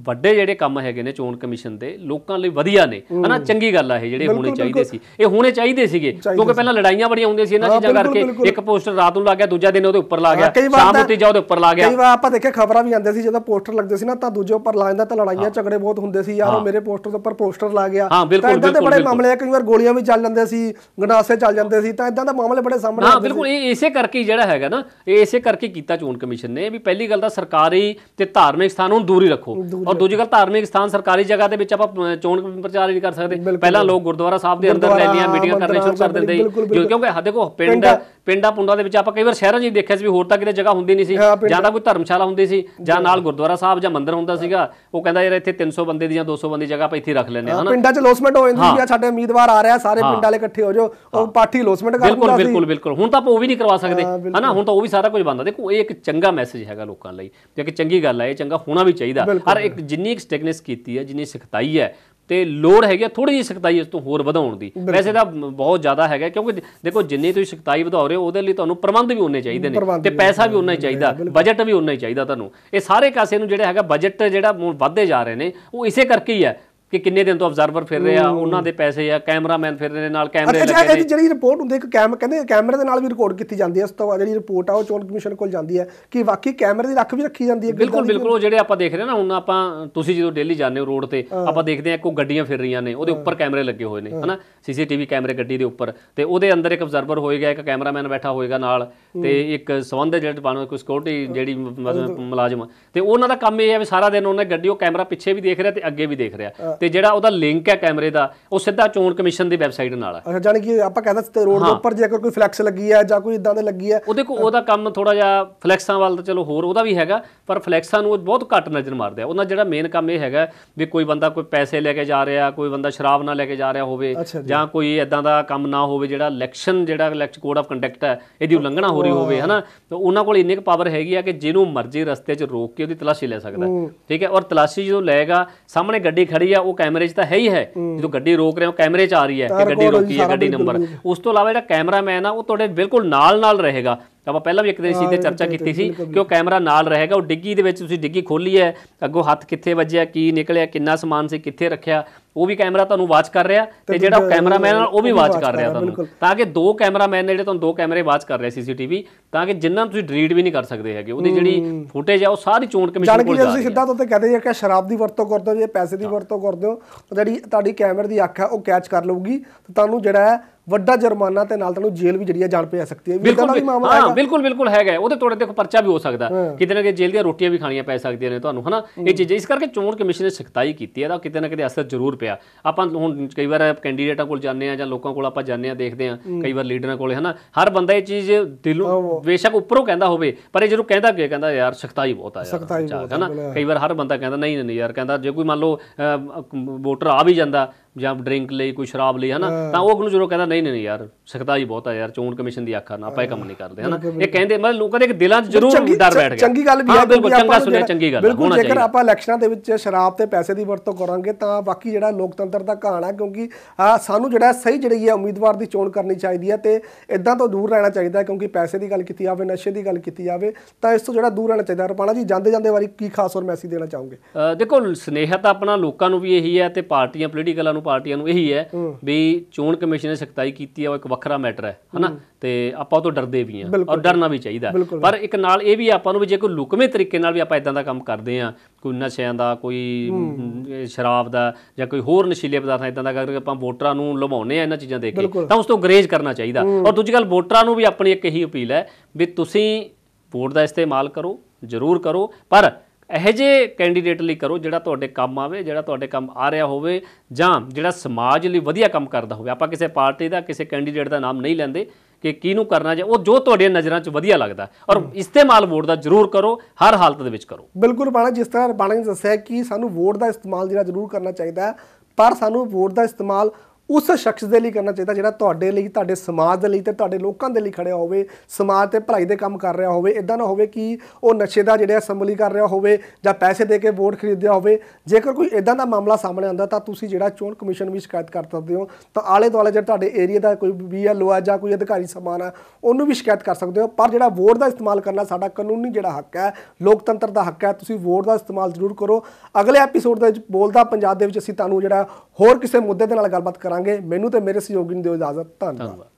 ਵੱਡੇ ਜਿਹੜੇ ਕੰਮ ਹੈਗੇ ਨੇ ਚੋਣ ਕਮਿਸ਼ਨ ਦੇ ਲੋਕਾਂ ਲਈ ਵਧੀਆ ਨੇ ਹਨਾ ਚੰਗੀ ਗੱਲ ਆ ਇਹ ਜਿਹੜੇ ਹੋਣੇ ਚਾਹੀਦੇ ਸੀ ਇਹ ਹੋਣੇ ਚਾਹੀਦੇ ਸੀਗੇ ਕਿਉਂਕਿ ਪਹਿਲਾਂ ਲੜਾਈਆਂ ਬੜੀਆਂ ਹੁੰਦੀਆਂ ਸੀ ਇਹਨਾਂ ਚੀਜ਼ਾਂ ਕਰਕੇ ਇੱਕ ਪੋਸਟਰ ਰਾਤ ਨੂੰ ਲੱਗ ਗਿਆ ਦੂਜਾ ਦਿਨ ਉਹਦੇ ਉੱਪਰ ਲੱਗ ਗਿਆ ਸ਼ਾਮ ਨੂੰ ਤੀਜਾ ਉਹਦੇ ਉੱਪਰ ਲੱਗ ਗਿਆ ਕਈ ਵਾਰ ਆਪਾਂ ਦੇਖਿਆ ਖਬਰਾਂ ਵੀ ਆਉਂਦੇ ਸੀ ਜਦੋਂ ਪੋਸਟਰ ਲੱਗਦੇ ਸੀ ਨਾ ਤਾਂ ਦੂਜੇ ਉੱਪਰ ਲਾ ਜਾਂਦਾ ਤਾਂ ਲੜਾਈਆਂ ਝਗੜੇ ਬਹੁਤ ਹੁੰਦੇ ਸੀ ਯਾਰ ਉਹ ਮੇਰੇ ਪੋਸਟਰ ਦੇ ਉੱਪਰ ਪੋਸਟਰ ਲੱਗ ਗਿਆ ਹਾਂ ਬਿਲਕੁਲ ਤਾਂ ਇਦਾਂ ਦੇ ਬੜੇ ਮਾਮਲੇ ਆ ਕਈ ਵਾਰ ਗੋਲੀਆਂ ਵੀ ਚੱਲ ਜਾਂਦੇ ਸੀ ਗੰਡਾਸੇ ਚੱਲ ਜਾਂਦੇ ਸੀ ਤਾਂ ਇਦਾਂ ਦਾ ਮਾਮਲੇ ਬੜੇ ਸਾਹਮਣੇ ਹਾਂ ਬਿਲਕੁਲ ਇਹ ਇਸੇ ਕਰਕੇ ਜਿਹੜਾ ਹੈਗਾ ਨਾ ਇਹ ਇਸੇ ਕਰਕੇ ਕੀਤਾ ਚੋਣ ਕਮਿਸ਼ਨ ਨੇ ਵੀ ਪਹਿਲੀ ਗੱਲ ਤਾਂ ਸਰਕਾਰੀ ਤੇ ਧਾਰਮਿਕ ਸਥਾਨ ਨੂੰ ਦੂਰੀ ਰੱਖੋ ਔਰ ਦੂਜੀ ਗੱਲ ਧਾਰਮਿਕ ਸਥਾਨ ਸਰਕਾਰੀ ਜਗ੍ਹਾ ਦੇ ਵਿੱਚ ਆਪਾਂ ਚੋਣ ਪ੍ਰਚਾਰ ਨਹੀਂ ਕਰ ਸਕਦੇ ਪਹਿਲਾਂ ਲੋਕ ਗੁਰਦੁਆਰਾ ਸਾਹਿਬ ਦੇ ਅੰਦਰ ਲੈਣੀਆਂ ਮੀਟਿੰਗਾਂ ਕਰਨੇ ਸ਼ੁਰੂ ਕਰ ਦਿੰਦੇ ਕਿਉਂਕਿ ਦੇਖੋ ਪਿੰਡ ਪਿੰਡਾਂ ਪੁੰਡਾਂ ਦੇ ਵਿੱਚ ਆਪਾਂ ਕਈ ਵਾਰ ਸ਼ਹਿਰਾਂ 'ਚ ਹੀ ਦੇਖਿਆ ਸੀ ਵੀ ਹੋਰ ਤਾਂ ਕਿਤੇ ਜਗ੍ਹਾ ਹੁੰਦੀ ਨਹੀਂ ਸੀ ਜਾਂ ਤਾਂ ਕੋਈ ਧਰਮਸ਼ਾਲਾ ਹੁੰਦੀ ਸੀ ਜਾਂ ਨਾਲ ਗੁਰਦੁਆਰਾ ਸਾਹਿਬ ਜਾਂ ਮੰਦਿਰ ਹੁੰਦਾ ਸੀਗਾ ਉਹ ਕਹਿੰਦਾ ਯਾਰ ਇੱਥੇ 300 ਬੰਦੇ ਦੀ ਜਾਂ 200 ਬੰਦੇ ਦੀ ਜਗ੍ਹਾ ਆਪਾਂ ਇੱਥੇ ਰੱਖ ਲੈਂਦੇ ਹਾਂ ਪਿੰਡਾਂ 'ਚ ਲੋਸਮੈਂਟ ਹੋ ਜਾਂਦੀ ਸੀ ਸਾਡੇ ਉਮੀਦਵਾਰ ਆ ਰਿਹਾ ਸਾਰੇ ਪਿੰਡ ਵਾਲੇ ਇਕੱਠੇ ਹੋ ਜਾਓ ਉਹ ਪਾਠੀ ਲੋਸਮੈਂਟ ਕਰ ਬਿਲਕੁਲ ਬਿਲਕੁਲ ਬਿਲਕੁਲ ਹੁਣ ਤਾਂ ਆਪਾਂ ਉਹ ਵੀ ਨਹੀਂ ਕਰਵਾ ਸਕਦੇ ਹਨਾ ਹੁਣ ਤਾਂ ਉਹ ਵੀ ਸਾਰਾ ਕੁਝ ਬੰਦ ਦੇਖੋ ਇਹ ਇੱਕ ਚੰਗਾ ਮੈਸੇਜ ਹੈਗਾ ਲੋਕਾਂ ਲਈ ਕਿ ਚੰਗੀ ਗੱਲ ਹੈ ਇਹ ਚੰਗਾ ਹੋਣਾ ਵੀ ਚਾਹੀਦਾ ਹਰ ਇੱਕ ਜਿੰਨੀ ਇੱਕ ਸਟੈਗਨੈਂਸ ਕੀਤੀ ਹੈ ਜਿੰਨੀ ਸਖਤਾਈ ਹੈ ਤੇ ਲੋੜ ਹੈਗੀ ਆ ਥੋੜੀ ਜਿਹੀ ਸਖਤਾਈ ਇਸ ਤੋਂ ਹੋਰ ਵਧਾਉਣ ਦੀ ਵੈਸੇ ਤਾਂ ਬਹੁਤ ਜ਼ਿਆਦਾ ਹੈਗਾ ਕਿਉਂਕਿ ਦੇਖੋ ਜਿੰਨੀ ਤੁਸੀਂ ਸਖਤਾਈ ਵਧਾਉ ਰਹੇ ਹੋ ਉਹਦੇ ਲਈ ਤੁਹਾਨੂੰ ਪ੍ਰਬੰਧ ਵੀ ਹੋਣੇ ਚਾਹੀਦੇ ਨੇ ਤੇ ਪੈਸਾ ਵੀ ਹੀ ਚਾਹੀਦਾ ਬਜਟ ਵੀ ਹੀ ਚਾਹੀਦਾ ਤੁਹਾਨੂੰ ਇਹ ਸਾਰੇ ਕਾਸੇ ਨੂੰ ਜਿਹੜਾ ਹੈਗਾ ਬਜਟ ਜਿਹੜਾ ਵੱਧਦੇ ਜਾ ਰਹੇ ਨੇ ਉਹ ਇਸੇ ਕਰਕੇ ਹੀ ਹੈ ਕਿ ਕਿੰਨੇ ਦਿਨ ਤੋਂ ਅਬਜ਼ਰਵਰ ਫਿਰ ਰਹੇ ਆ ਉਹਨਾਂ ਦੇ ਪੈਸੇ ਆ ਕੈਮਰਾਮੈਨ ਫਿਰ ਰਹੇ ਨਾਲ ਕੈਮਰੇ ਲੱਗੇ ਨੇ ਜਿਹੜੀ ਰਿਪੋਰਟ ਹੁੰਦੀ ਹੈ ਕੈਮ ਕਹਿੰਦੇ ਕੈਮਰੇ ਦੇ ਨਾਲ ਵੀ ਰਿਕਾਰਡ ਕੀਤੀ ਜਾਂਦੀ ਹੈ ਉਸ ਤੋਂ ਬਾਅਦ ਜਿਹੜੀ ਰਿਪੋਰਟ ਆ ਉਹ ਚੋਣ ਕਮਿਸ਼ਨ ਕੋਲ ਜਾਂਦੀ ਹੈ ਕਿ ਵਾਕਈ ਕੈਮਰੇ ਦੀ ਰੱਖ ਵੀ ਰੱਖੀ ਜਾਂਦੀ ਹੈ ਬਿਲਕੁਲ ਬਿਲਕੁਲ ਉਹ ਜਿਹੜੇ ਆਪਾਂ ਦੇਖ ਰਹੇ ਨਾ ਹੁਣ ਆਪਾਂ ਤੁਸੀਂ ਜਦੋਂ ਡੇਲੀ ਜਾਂਦੇ ਹੋ ਰੋਡ ਤੇ ਆਪਾਂ ਦੇਖਦੇ ਆ ਕੋ ਗੱਡੀਆਂ ਫਿਰ ਰਹੀਆਂ ਨੇ ਉਹਦੇ ਉੱਪਰ ਕੈਮਰੇ ਲੱਗੇ ਹੋਏ ਨੇ ਹਨਾ ਸੀਸੀਟੀਵੀ ਕੈਮਰੇ ਗੱਡੀ ਦੇ ਉੱਪਰ ਤੇ ਉਹਦੇ ਅੰਦਰ ਇੱਕ ਅਬਜ਼ਰਵਰ ਹੋਏਗਾ ਇੱਕ ਕੈਮਰਾਮੈਨ ਬੈਠਾ ਹੋਏਗਾ ਨਾਲ ਤੇ ਇੱਕ ਸਬੰਧ ਜਿਹੜੇ ਪਾਣੋ ਕੋਈ ਸਿਕਿਉਰਿਟੀ ਜਿਹੜੀ ਮਲਾਜ਼ਮ ਤੇ ਉਹਨਾਂ ਦਾ ਕੰਮ ਇਹ ਹੈ ਵੀ ਸਾਰਾ ਦਿਨ ਉਹਨੇ ਗੱਡੀ ਉਹ ਕੈਮਰਾ ਪਿੱਛੇ ਵੀ ਦੇਖ ਰਿਹਾ ਤੇ ਅੱਗੇ ਵੀ ਦੇਖ ਰਿਹਾ ਤੇ ਜਿਹੜਾ ਉਹਦਾ ਲਿੰਕ ਹੈ ਕੈਮਰੇ ਦਾ ਉਹ ਸਿੱਧਾ ਚੋਣ ਕਮਿਸ਼ਨ ਦੀ ਵੈਬਸਾਈਟ ਨਾਲ ਹੈ ਅੱਛਾ ਜਾਨੀ ਕਿ ਆਪਾਂ ਕਹਿੰਦਾ ਤੇ ਰੋਡ ਦੇ ਉੱਪਰ ਜੇਕਰ ਕੋਈ ਫਲੈਕਸ ਲੱਗੀ ਹੈ ਜਾਂ ਕੋਈ ਇਦਾਂ ਦੇ ਲੱਗੀ ਹੈ ਉਹਦੇ ਕੋ ਉਹਦਾ ਕੰਮ ਥੋੜਾ ਜਿਹਾ ਫਲੈਕਸਾਂ ਵੱਲ ਤਾਂ ਚਲੋ ਹੋਰ ਉਹਦਾ ਵੀ ਹੈਗਾ ਪਰ ਫਲੈਕਸਾਂ ਨੂੰ ਉਹ ਬਹੁਤ ਘੱਟ ਨਜ਼ਰ ਮਾਰਦੇ ਆ ਉਹਨਾਂ ਜਿਹੜਾ ਮੇਨ ਕੰਮ ਇਹ ਹੈਗਾ ਵੀ ਕੋਈ ਬੰਦਾ ਕੋਈ ਪੈਸੇ ਲੈ ਕੇ ਜਾ ਰਿਹਾ ਕੋਈ ਬੰਦਾ ਸ਼ਰਾਬ ਨਾ ਲੈ ਕੇ ਜਾ ਰਿਹਾ ਹੋਵੇ ਜਾਂ ਕੋਈ ਇਦਾਂ ਦਾ ਕੰਮ ਨਾ ਹੋਵੇ ਜਿਹੜਾ ਇਲੈਕਸ਼ਨ ਜਿਹੜਾ ਇਲੈਕਸ਼ਨ ਕੋਡ ਆਫ ਕੰਡਕਟ ਹੈ ਇਹਦੀ ਉਲੰਘਣਾ ਹੋ ਰਹੀ ਹੋਵੇ ਹਨਾ ਤਾਂ ਉਹਨਾਂ ਕੋਲ ਇੰਨੀ ਕੁ ਪਾਵਰ ਹੈਗੀ ਆ ਕਿ ਜਿਹਨੂੰ ਮਰਜ਼ੀ ਰਸਤੇ 'ਚ ਰੋਕ ਕੇ ਉਹਦੀ ਤਲਾਸ਼ੀ ਲੈ ਸਕਦਾ ਠੀਕ ਹੈ ਔਰ ਤਲਾਸ਼ੀ ਜਦੋਂ ਲਏਗਾ ਸਾਹਮਣੇ ਗੱਡੀ ਖੜੀ ਆ ਉਹ ਕੈਮਰੇ 'ਚ ਤਾਂ ਹੈ ਹੀ ਹੈ ਜਦੋਂ ਗੱਡੀ ਰੋਕ ਰਹੇ ਹੋ ਕੈਮਰੇ 'ਚ ਆ ਰਹੀ ਹੈ ਕਿ ਗੱਡੀ ਰੋਕੀ ਹੈ ਗੱਡੀ ਨੰਬਰ ਉਸ ਤੋਂ ਇਲਾਵਾ ਜਿਹੜਾ ਕੈਮਰਾਮੈਨ ਆ ਉਹ ਤੁਹਾਡੇ ਬਿਲਕੁਲ ਨਾਲ ਨਾਲ ਰਹੇਗਾ ਆਪਾਂ ਪਹਿਲਾਂ ਵੀ ਇੱਕ ਦਿਨ ਸੀ ਤੇ ਚਰਚਾ ਕੀਤੀ ਸੀ ਕਿ ਉਹ ਕੈਮਰਾ ਨਾਲ ਰਹੇਗਾ ਉਹ ਡਿੱਗੀ ਦੇ ਵਿੱਚ ਤੁਸੀਂ ਡਿੱਗੀ ਖੋਲੀ ਹੈ ਅੱਗੋਂ ਹੱਥ ਕਿੱਥੇ ਵੱਜਿਆ ਕੀ ਨਿਕਲਿਆ ਕਿੰਨਾ ਸਮਾਨ ਸੀ ਕਿੱਥੇ ਰੱਖਿਆ ਉਹ ਵੀ ਕੈਮਰਾ ਤੁਹਾਨੂੰ ਵਾਚ ਕਰ ਰਿਹਾ ਤੇ ਜਿਹੜਾ ਉਹ ਕੈਮਰਾਮੈਨ ਨਾਲ ਉਹ ਵੀ ਵਾਚ ਕਰ ਰਿਹਾ ਤੁਹਾਨੂੰ ਤਾਂ ਕਿ ਦੋ ਕੈਮਰਾਮੈਨ ਨੇ ਜਿਹੜੇ ਤੁਹਾਨੂੰ ਦੋ ਕੈਮਰੇ ਵਾਚ ਕਰ ਰਿਹਾ ਸੀਸੀਟੀਵੀ ਤਾਂ ਕਿ ਜਿੰਨਾਂ ਤੁਸੀਂ ਡਿਲੀਟ ਵੀ ਨਹੀਂ ਕਰ ਸਕਦੇ ਹੈਗੇ ਉਹਦੀ ਜਿਹੜੀ ਫੁਟੇਜ ਆ ਉਹ ਸਾਰੀ ਚੋਣ ਕਮਿਸ਼ਨ ਕੋਲ ਜਾ ਰਹੀ ਹੈ ਸਿੱਧਾ ਤੌਰ ਤੇ ਕਹਦੇ ਆ ਕਿ ਸ਼ਰਾਬ ਦੀ ਵਰਤੋਂ ਕਰਦੇ ਹੋ ਜੇ ਪੈਸੇ ਦੀ ਵਰਤੋਂ ਕਰਦੇ ਹੋ ਜਿਹੜੀ ਤੁਹਾਡੀ ਕੈਮਰੇ ਦੀ ਅੱਖ ਆ ਉਹ ਕੈਚ ਕਰ ਲਊਗੀ ਤੇ ਤੁਹਾਨੂੰ ਜਿਹੜਾ ਹੈ ਵੱਡਾ ਜੁਰਮਾਨਾ ਤੇ ਨਾਲ ਤੁਹਾਨੂੰ ਜੇਲ੍ਹ ਵੀ ਜਿਹੜੀ ਆ ਜਾਣ ਪੈ ਸਕਦੀ ਹੈ ਬਿਲਕੁਲ ਵੀ ਮਾਮਲਾ ਹਾਂ ਬਿਲਕੁਲ ਬਿਲਕੁਲ ਹੈਗਾ ਉਹਦੇ ਤੋੜੇ ਦੇਖੋ ਪਰਚਾ ਵੀ ਹੋ ਸਕਦਾ ਕਿਤੇ ਨਾ ਕਿਤੇ ਜੇਲ੍ਹ ਦੀਆਂ ਰੋਟੀਆਂ ਵੀ ਖਾਣੀਆਂ ਪੈ ਸਕਦੀਆਂ ਨੇ ਤੁਹਾਨੂੰ ਹਨਾ ਇਹ ਚੀਜ਼ ਇਸ ਕਰਕੇ ਚੋਣ ਕਮਿਸ਼ਨ ਨੇ ਸਖਤਾਈ ਕੀਤੀ ਹੈ ਦਾ ਕਿਤੇ ਨਾ ਕਿਤੇ ਅਸਰ ਜ਼ਰੂਰ ਪਿਆ ਆਪਾਂ ਹੁਣ ਕਈ ਵਾਰ ਕੈਂਡੀਡੇਟਾਂ ਕੋਲ ਜਾਂਦੇ ਆ ਜਾਂ ਲੋਕਾਂ ਕੋਲ ਆਪਾਂ ਜਾਂਦੇ ਆ ਦੇਖਦੇ ਆ ਕਈ ਵਾਰ ਲੀਡਰਾਂ ਕੋਲੇ ਹਨਾ ਹਰ ਬੰਦਾ ਇਹ ਚੀਜ਼ ਦਿਲੋਂ ਬੇਸ਼ੱਕ ਉੱਪਰੋਂ ਕਹਿੰਦਾ ਹੋਵੇ ਪਰ ਇਹ ਜਦੋਂ ਕਹਿੰਦਾ ਕਿ ਕਹਿੰਦਾ ਯਾਰ ਸਖਤਾਈ ਬਹੁਤ ਆ ਯਾਰ ਹਨਾ ਕਈ ਵਾਰ ਹਰ ਬੰਦਾ ਕਹਿੰਦਾ ਨਹੀਂ ਨਹੀਂ ਯਾਰ ਕਹਿੰਦਾ ਜੇ ਕੋਈ ਮੰਨ ਲਓ ਵੋਟਰ ਆ ਵੀ ਜਾਂਦਾ ਜਾਂ ਡਰਿੰਕ ਲਈ ਕੋਈ ਸ਼ਰਾਬ ਲਈ ਹਨਾ ਤਾਂ ਉਹ ਨੂੰ ਜਦੋਂ ਕਹਿੰਦਾ ਨਹੀਂ ਨਹੀਂ ਯਾਰ ਸਖਤਾਈ ਬਹੁਤ ਆ ਯਾਰ ਚੋਣ ਕਮਿਸ਼ਨ ਦੀ ਆਖਾ ਨਾ ਆਪਾਂ ਇਹ ਕੰਮ ਨਹੀਂ ਕਰਦੇ ਹਨਾ ਇਹ ਕਹਿੰਦੇ ਮਤਲਬ ਲੋਕਾਂ ਦੇ ਦਿਲਾਂ 'ਚ ਜ਼ਰੂਰ ਡਰ ਬੈਠ ਗਿਆ ਚੰਗੀ ਗੱਲ ਵੀ ਹੈ ਬਿਲਕੁਲ ਚੰਗਾ ਸੁਣਿਆ ਚੰਗੀ ਗੱਲ ਹੋਣਾ ਚਾਹੀਦਾ ਜੇਕਰ ਆਪਾਂ ਇਲੈਕਸ਼ਨਾਂ ਦੇ ਵਿੱਚ ਸ਼ਰਾਬ ਤੇ ਪੈਸੇ ਦੀ ਵਰਤੋਂ ਕਰਾਂਗੇ ਤਾਂ ਬਾਕੀ ਜਿਹੜਾ ਲੋਕਤੰਤਰ ਦਾ ਕਹਾਣਾ ਕਿਉਂਕਿ ਸਾਨੂੰ ਜਿਹੜਾ ਸਹੀ ਜਿਹੜੀ ਹੈ ਉਮੀਦਵਾਰ ਦੀ ਚੋਣ ਕਰਨੀ ਚਾਹੀਦੀ ਹੈ ਤੇ ਇਦਾਂ ਤੋਂ ਦੂਰ ਰਹਿਣਾ ਚਾਹੀਦਾ ਕਿਉਂਕਿ ਪੈਸੇ ਦੀ ਗੱਲ ਕੀਤੀ ਜਾਵੇ ਨਸ਼ੇ ਦੀ ਗੱਲ ਕੀਤੀ ਜਾਵੇ ਤਾਂ ਇਸ ਤੋਂ ਜਿਹੜਾ ਦੂਰ ਰਹਿਣਾ ਚਾਹੀਦਾ ਰਪਾਣਾ ਜੀ ਜਾਂਦੇ ਜਾਂਦੇ ਵਾਰੀ ਕੀ ਖਾਸ ਹੋਰ ਮੈਸੇਜ ਦੇਣਾ ਚਾਹੋਗੇ ਦੇਖੋ ਸਨੇਹਾ ਤਾਂ ਆਪਣਾ ਲੋਕਾਂ ਨੂੰ ਵੀ ਇਹੀ ਹੈ ਤੇ ਪਾਰਟੀਆਂ ਪੋਲੀਟੀਕਲਾਂ ਨੂੰ ਪਾਰਟੀਆਂ ਨੂੰ ਇਹੀ ਹੈ ਵੀ ਚੋਣ ਕਮਿਸ਼ਨ ਨੇ ਸਖਤਾਈ ਕੀਤੀ ਹੈ ਉਹ ਇੱਕ ਵੱਖਰਾ ਮੈਟਰ ਹੈ ਹਨਾ ਤੇ ਆਪਾਂ ਉਹ ਤੋਂ ਡਰਦੇ ਵੀ ਆ ਔਰ ਡਰਨਾ ਵੀ ਚਾਹੀਦਾ ਪਰ ਇੱਕ ਨਾਲ ਇਹ ਵੀ ਆਪਾਂ ਨੂੰ ਵੀ ਜੇ ਕੋਈ ਲੁਕਵੇਂ ਤਰੀਕੇ ਨਾਲ ਵੀ ਆਪਾਂ ਇਦਾਂ ਦਾ ਕੰਮ ਕਰਦੇ ਆ ਕੋਈ ਨਸ਼ਿਆਂ ਦਾ ਕੋਈ ਸ਼ਰਾਬ ਦਾ ਜਾਂ ਕੋਈ ਹੋਰ ਨਸ਼ੀਲੇ ਪਦਾਰਥਾਂ ਇਦਾਂ ਦਾ ਕਰਕੇ ਆਪਾਂ ਵੋਟਰਾਂ ਨੂੰ ਲੁਭਾਉਨੇ ਆ ਇਹਨਾਂ ਚੀਜ਼ਾਂ ਦੇ ਕੇ ਤਾਂ ਉਸ ਤੋਂ ਗਰੇਜ ਕਰਨਾ ਚਾਹੀਦਾ ਔਰ ਦੂਜੀ ਗੱਲ ਵੋਟਰਾਂ ਨੂੰ ਵੀ ਆਪਣੀ ਇੱਕ ਹੀ ਅਪੀਲ ਹੈ ਵੀ ਤੁਸੀਂ ਵੋਟ ਦਾ ਇਸਤੇਮਾਲ ਕਰੋ ਜ਼ਰੂਰ ਕਰੋ ਪਰ ਇਹੋ ਜਿਹੇ ਕੈਂਡੀਡੇਟ ਲਈ ਕਰੋ ਜਿਹੜਾ ਤੁਹਾਡੇ ਕੰਮ ਆਵੇ ਜਿਹੜਾ ਤੁਹਾਡੇ ਕੰਮ ਆ ਰਿਹਾ ਹੋਵੇ ਜਾਂ ਜਿਹੜਾ ਸਮਾਜ ਲਈ ਵਧੀਆ ਕੰਮ ਕਰਦਾ ਹੋਵੇ ਆਪਾਂ ਕਿਸੇ ਪਾਰਟੀ ਦਾ ਕਿਸੇ ਕੈਂਡੀਡੇਟ ਦਾ ਨਾਮ ਨਹੀਂ ਲੈਂਦੇ ਕਿ ਕਿਹਨੂੰ ਕਰਨਾ ਚਾਹੀਦਾ ਉਹ ਜੋ ਤੁਹਾਡੀਆਂ ਨਜ਼ਰਾਂ 'ਚ ਵਧੀਆ ਲੱਗਦਾ ਔਰ ਇਸਤੇਮਾਲ ਵੋਟ ਦਾ ਜ਼ਰੂਰ ਕਰੋ ਹਰ ਹਾਲਤ ਦੇ ਵਿੱਚ ਕਰੋ ਬਿਲਕੁਲ ਬਾਣਾ ਜਿਸ ਤਰ੍ਹਾਂ ਬਾਣਾ ਨੇ ਦੱਸਿਆ ਕਿ ਸਾਨੂੰ ਵੋਟ ਦਾ ਇਸਤੇਮਾਲ ਜਿਹੜਾ ਜ਼ਰੂਰ ਕਰਨਾ ਚਾਹੀਦਾ ਪਰ ਸਾਨੂੰ ਵੋਟ ਦਾ ਇਸਤੇਮਾਲ ਉਸ ਸ਼ਖਸ ਦੇ ਲਈ ਕਰਨਾ ਚਾਹੀਦਾ ਜਿਹੜਾ ਤੁਹਾਡੇ ਲਈ ਤੁਹਾਡੇ ਸਮਾਜ ਦੇ ਲਈ ਤੇ ਤੁਹਾਡੇ ਲੋਕਾਂ ਦੇ ਲਈ ਖੜਿਆ ਹੋਵੇ ਸਮਾਜ ਤੇ ਭਲਾਈ ਦੇ ਕੰਮ ਕਰ ਰਿਹਾ ਹੋਵੇ ਇਦਾਂ ਨਾ ਹੋਵੇ ਕਿ ਉਹ ਨਸ਼ੇ ਦਾ ਜਿਹੜਾ ਅਸੈਂਬਲੀ ਕਰ ਰਿਹਾ ਹੋਵੇ ਜਾਂ ਪੈਸੇ ਦੇ ਕੇ ਵੋਟ ਖਰੀਦਿਆ ਹੋਵੇ ਜੇਕਰ ਕੋਈ ਇਦਾਂ ਦਾ ਮਾਮਲਾ ਸਾਹਮਣੇ ਆਉਂਦਾ ਤਾਂ ਤੁਸੀਂ ਜਿਹੜਾ ਚੋਣ ਕਮਿਸ਼ਨ ਵੀ ਸ਼ਿਕਾਇਤ ਕਰ ਸਕਦੇ ਹੋ ਤਾਂ ਆਲੇ ਦੁਆਲੇ ਜਿਹੜਾ ਤੁਹਾਡੇ ਏਰੀਆ ਦਾ ਕੋਈ ਬੀਐਲਓ ਆ ਜਾਂ ਕੋਈ ਅਧਿਕਾਰੀ ਸਮਾਨ ਆ ਉਹਨੂੰ ਵੀ ਸ਼ਿਕਾਇਤ ਕਰ ਸਕਦੇ ਹੋ ਪਰ ਜਿਹੜਾ ਵੋਟ ਦਾ ਇਸਤੇਮਾਲ ਕਰਨਾ ਸਾਡਾ ਕਾਨੂੰਨੀ ਜਿਹੜਾ ਹੱਕ ਹੈ ਲੋਕਤੰਤਰ ਦਾ ਹੱਕ ਹੈ ਤੁਸੀਂ ਵੋਟ ਦਾ ਇਸਤੇਮਾਲ ਜ਼ਰੂਰ ਕਰੋ ਅਗਲੇ ਐਪੀਸੋਡ ਦੇ ਵਿੱਚ ਬੋਲਦਾ ਪੰਜਾਬ ਦੇ ਵਿੱਚ ਅਸੀਂ ਤੁਹਾਨੂੰ ਜਿਹੜਾ ਹੋਰ ਕਿਸੇ ਮੁੱਦੇ ਦੇ ਨਾਲ ਗੱਲਬਾਤ ਕਰਾਂਗੇ ਕਰਾਂਗੇ ਮੈਨੂੰ ਤੇ ਮੇਰੇ ਸਹਿਯੋਗੀ ਨੂੰ ਦਿਓ ਇਜਾਜ਼ਤ ਧੰਨਵਾਦ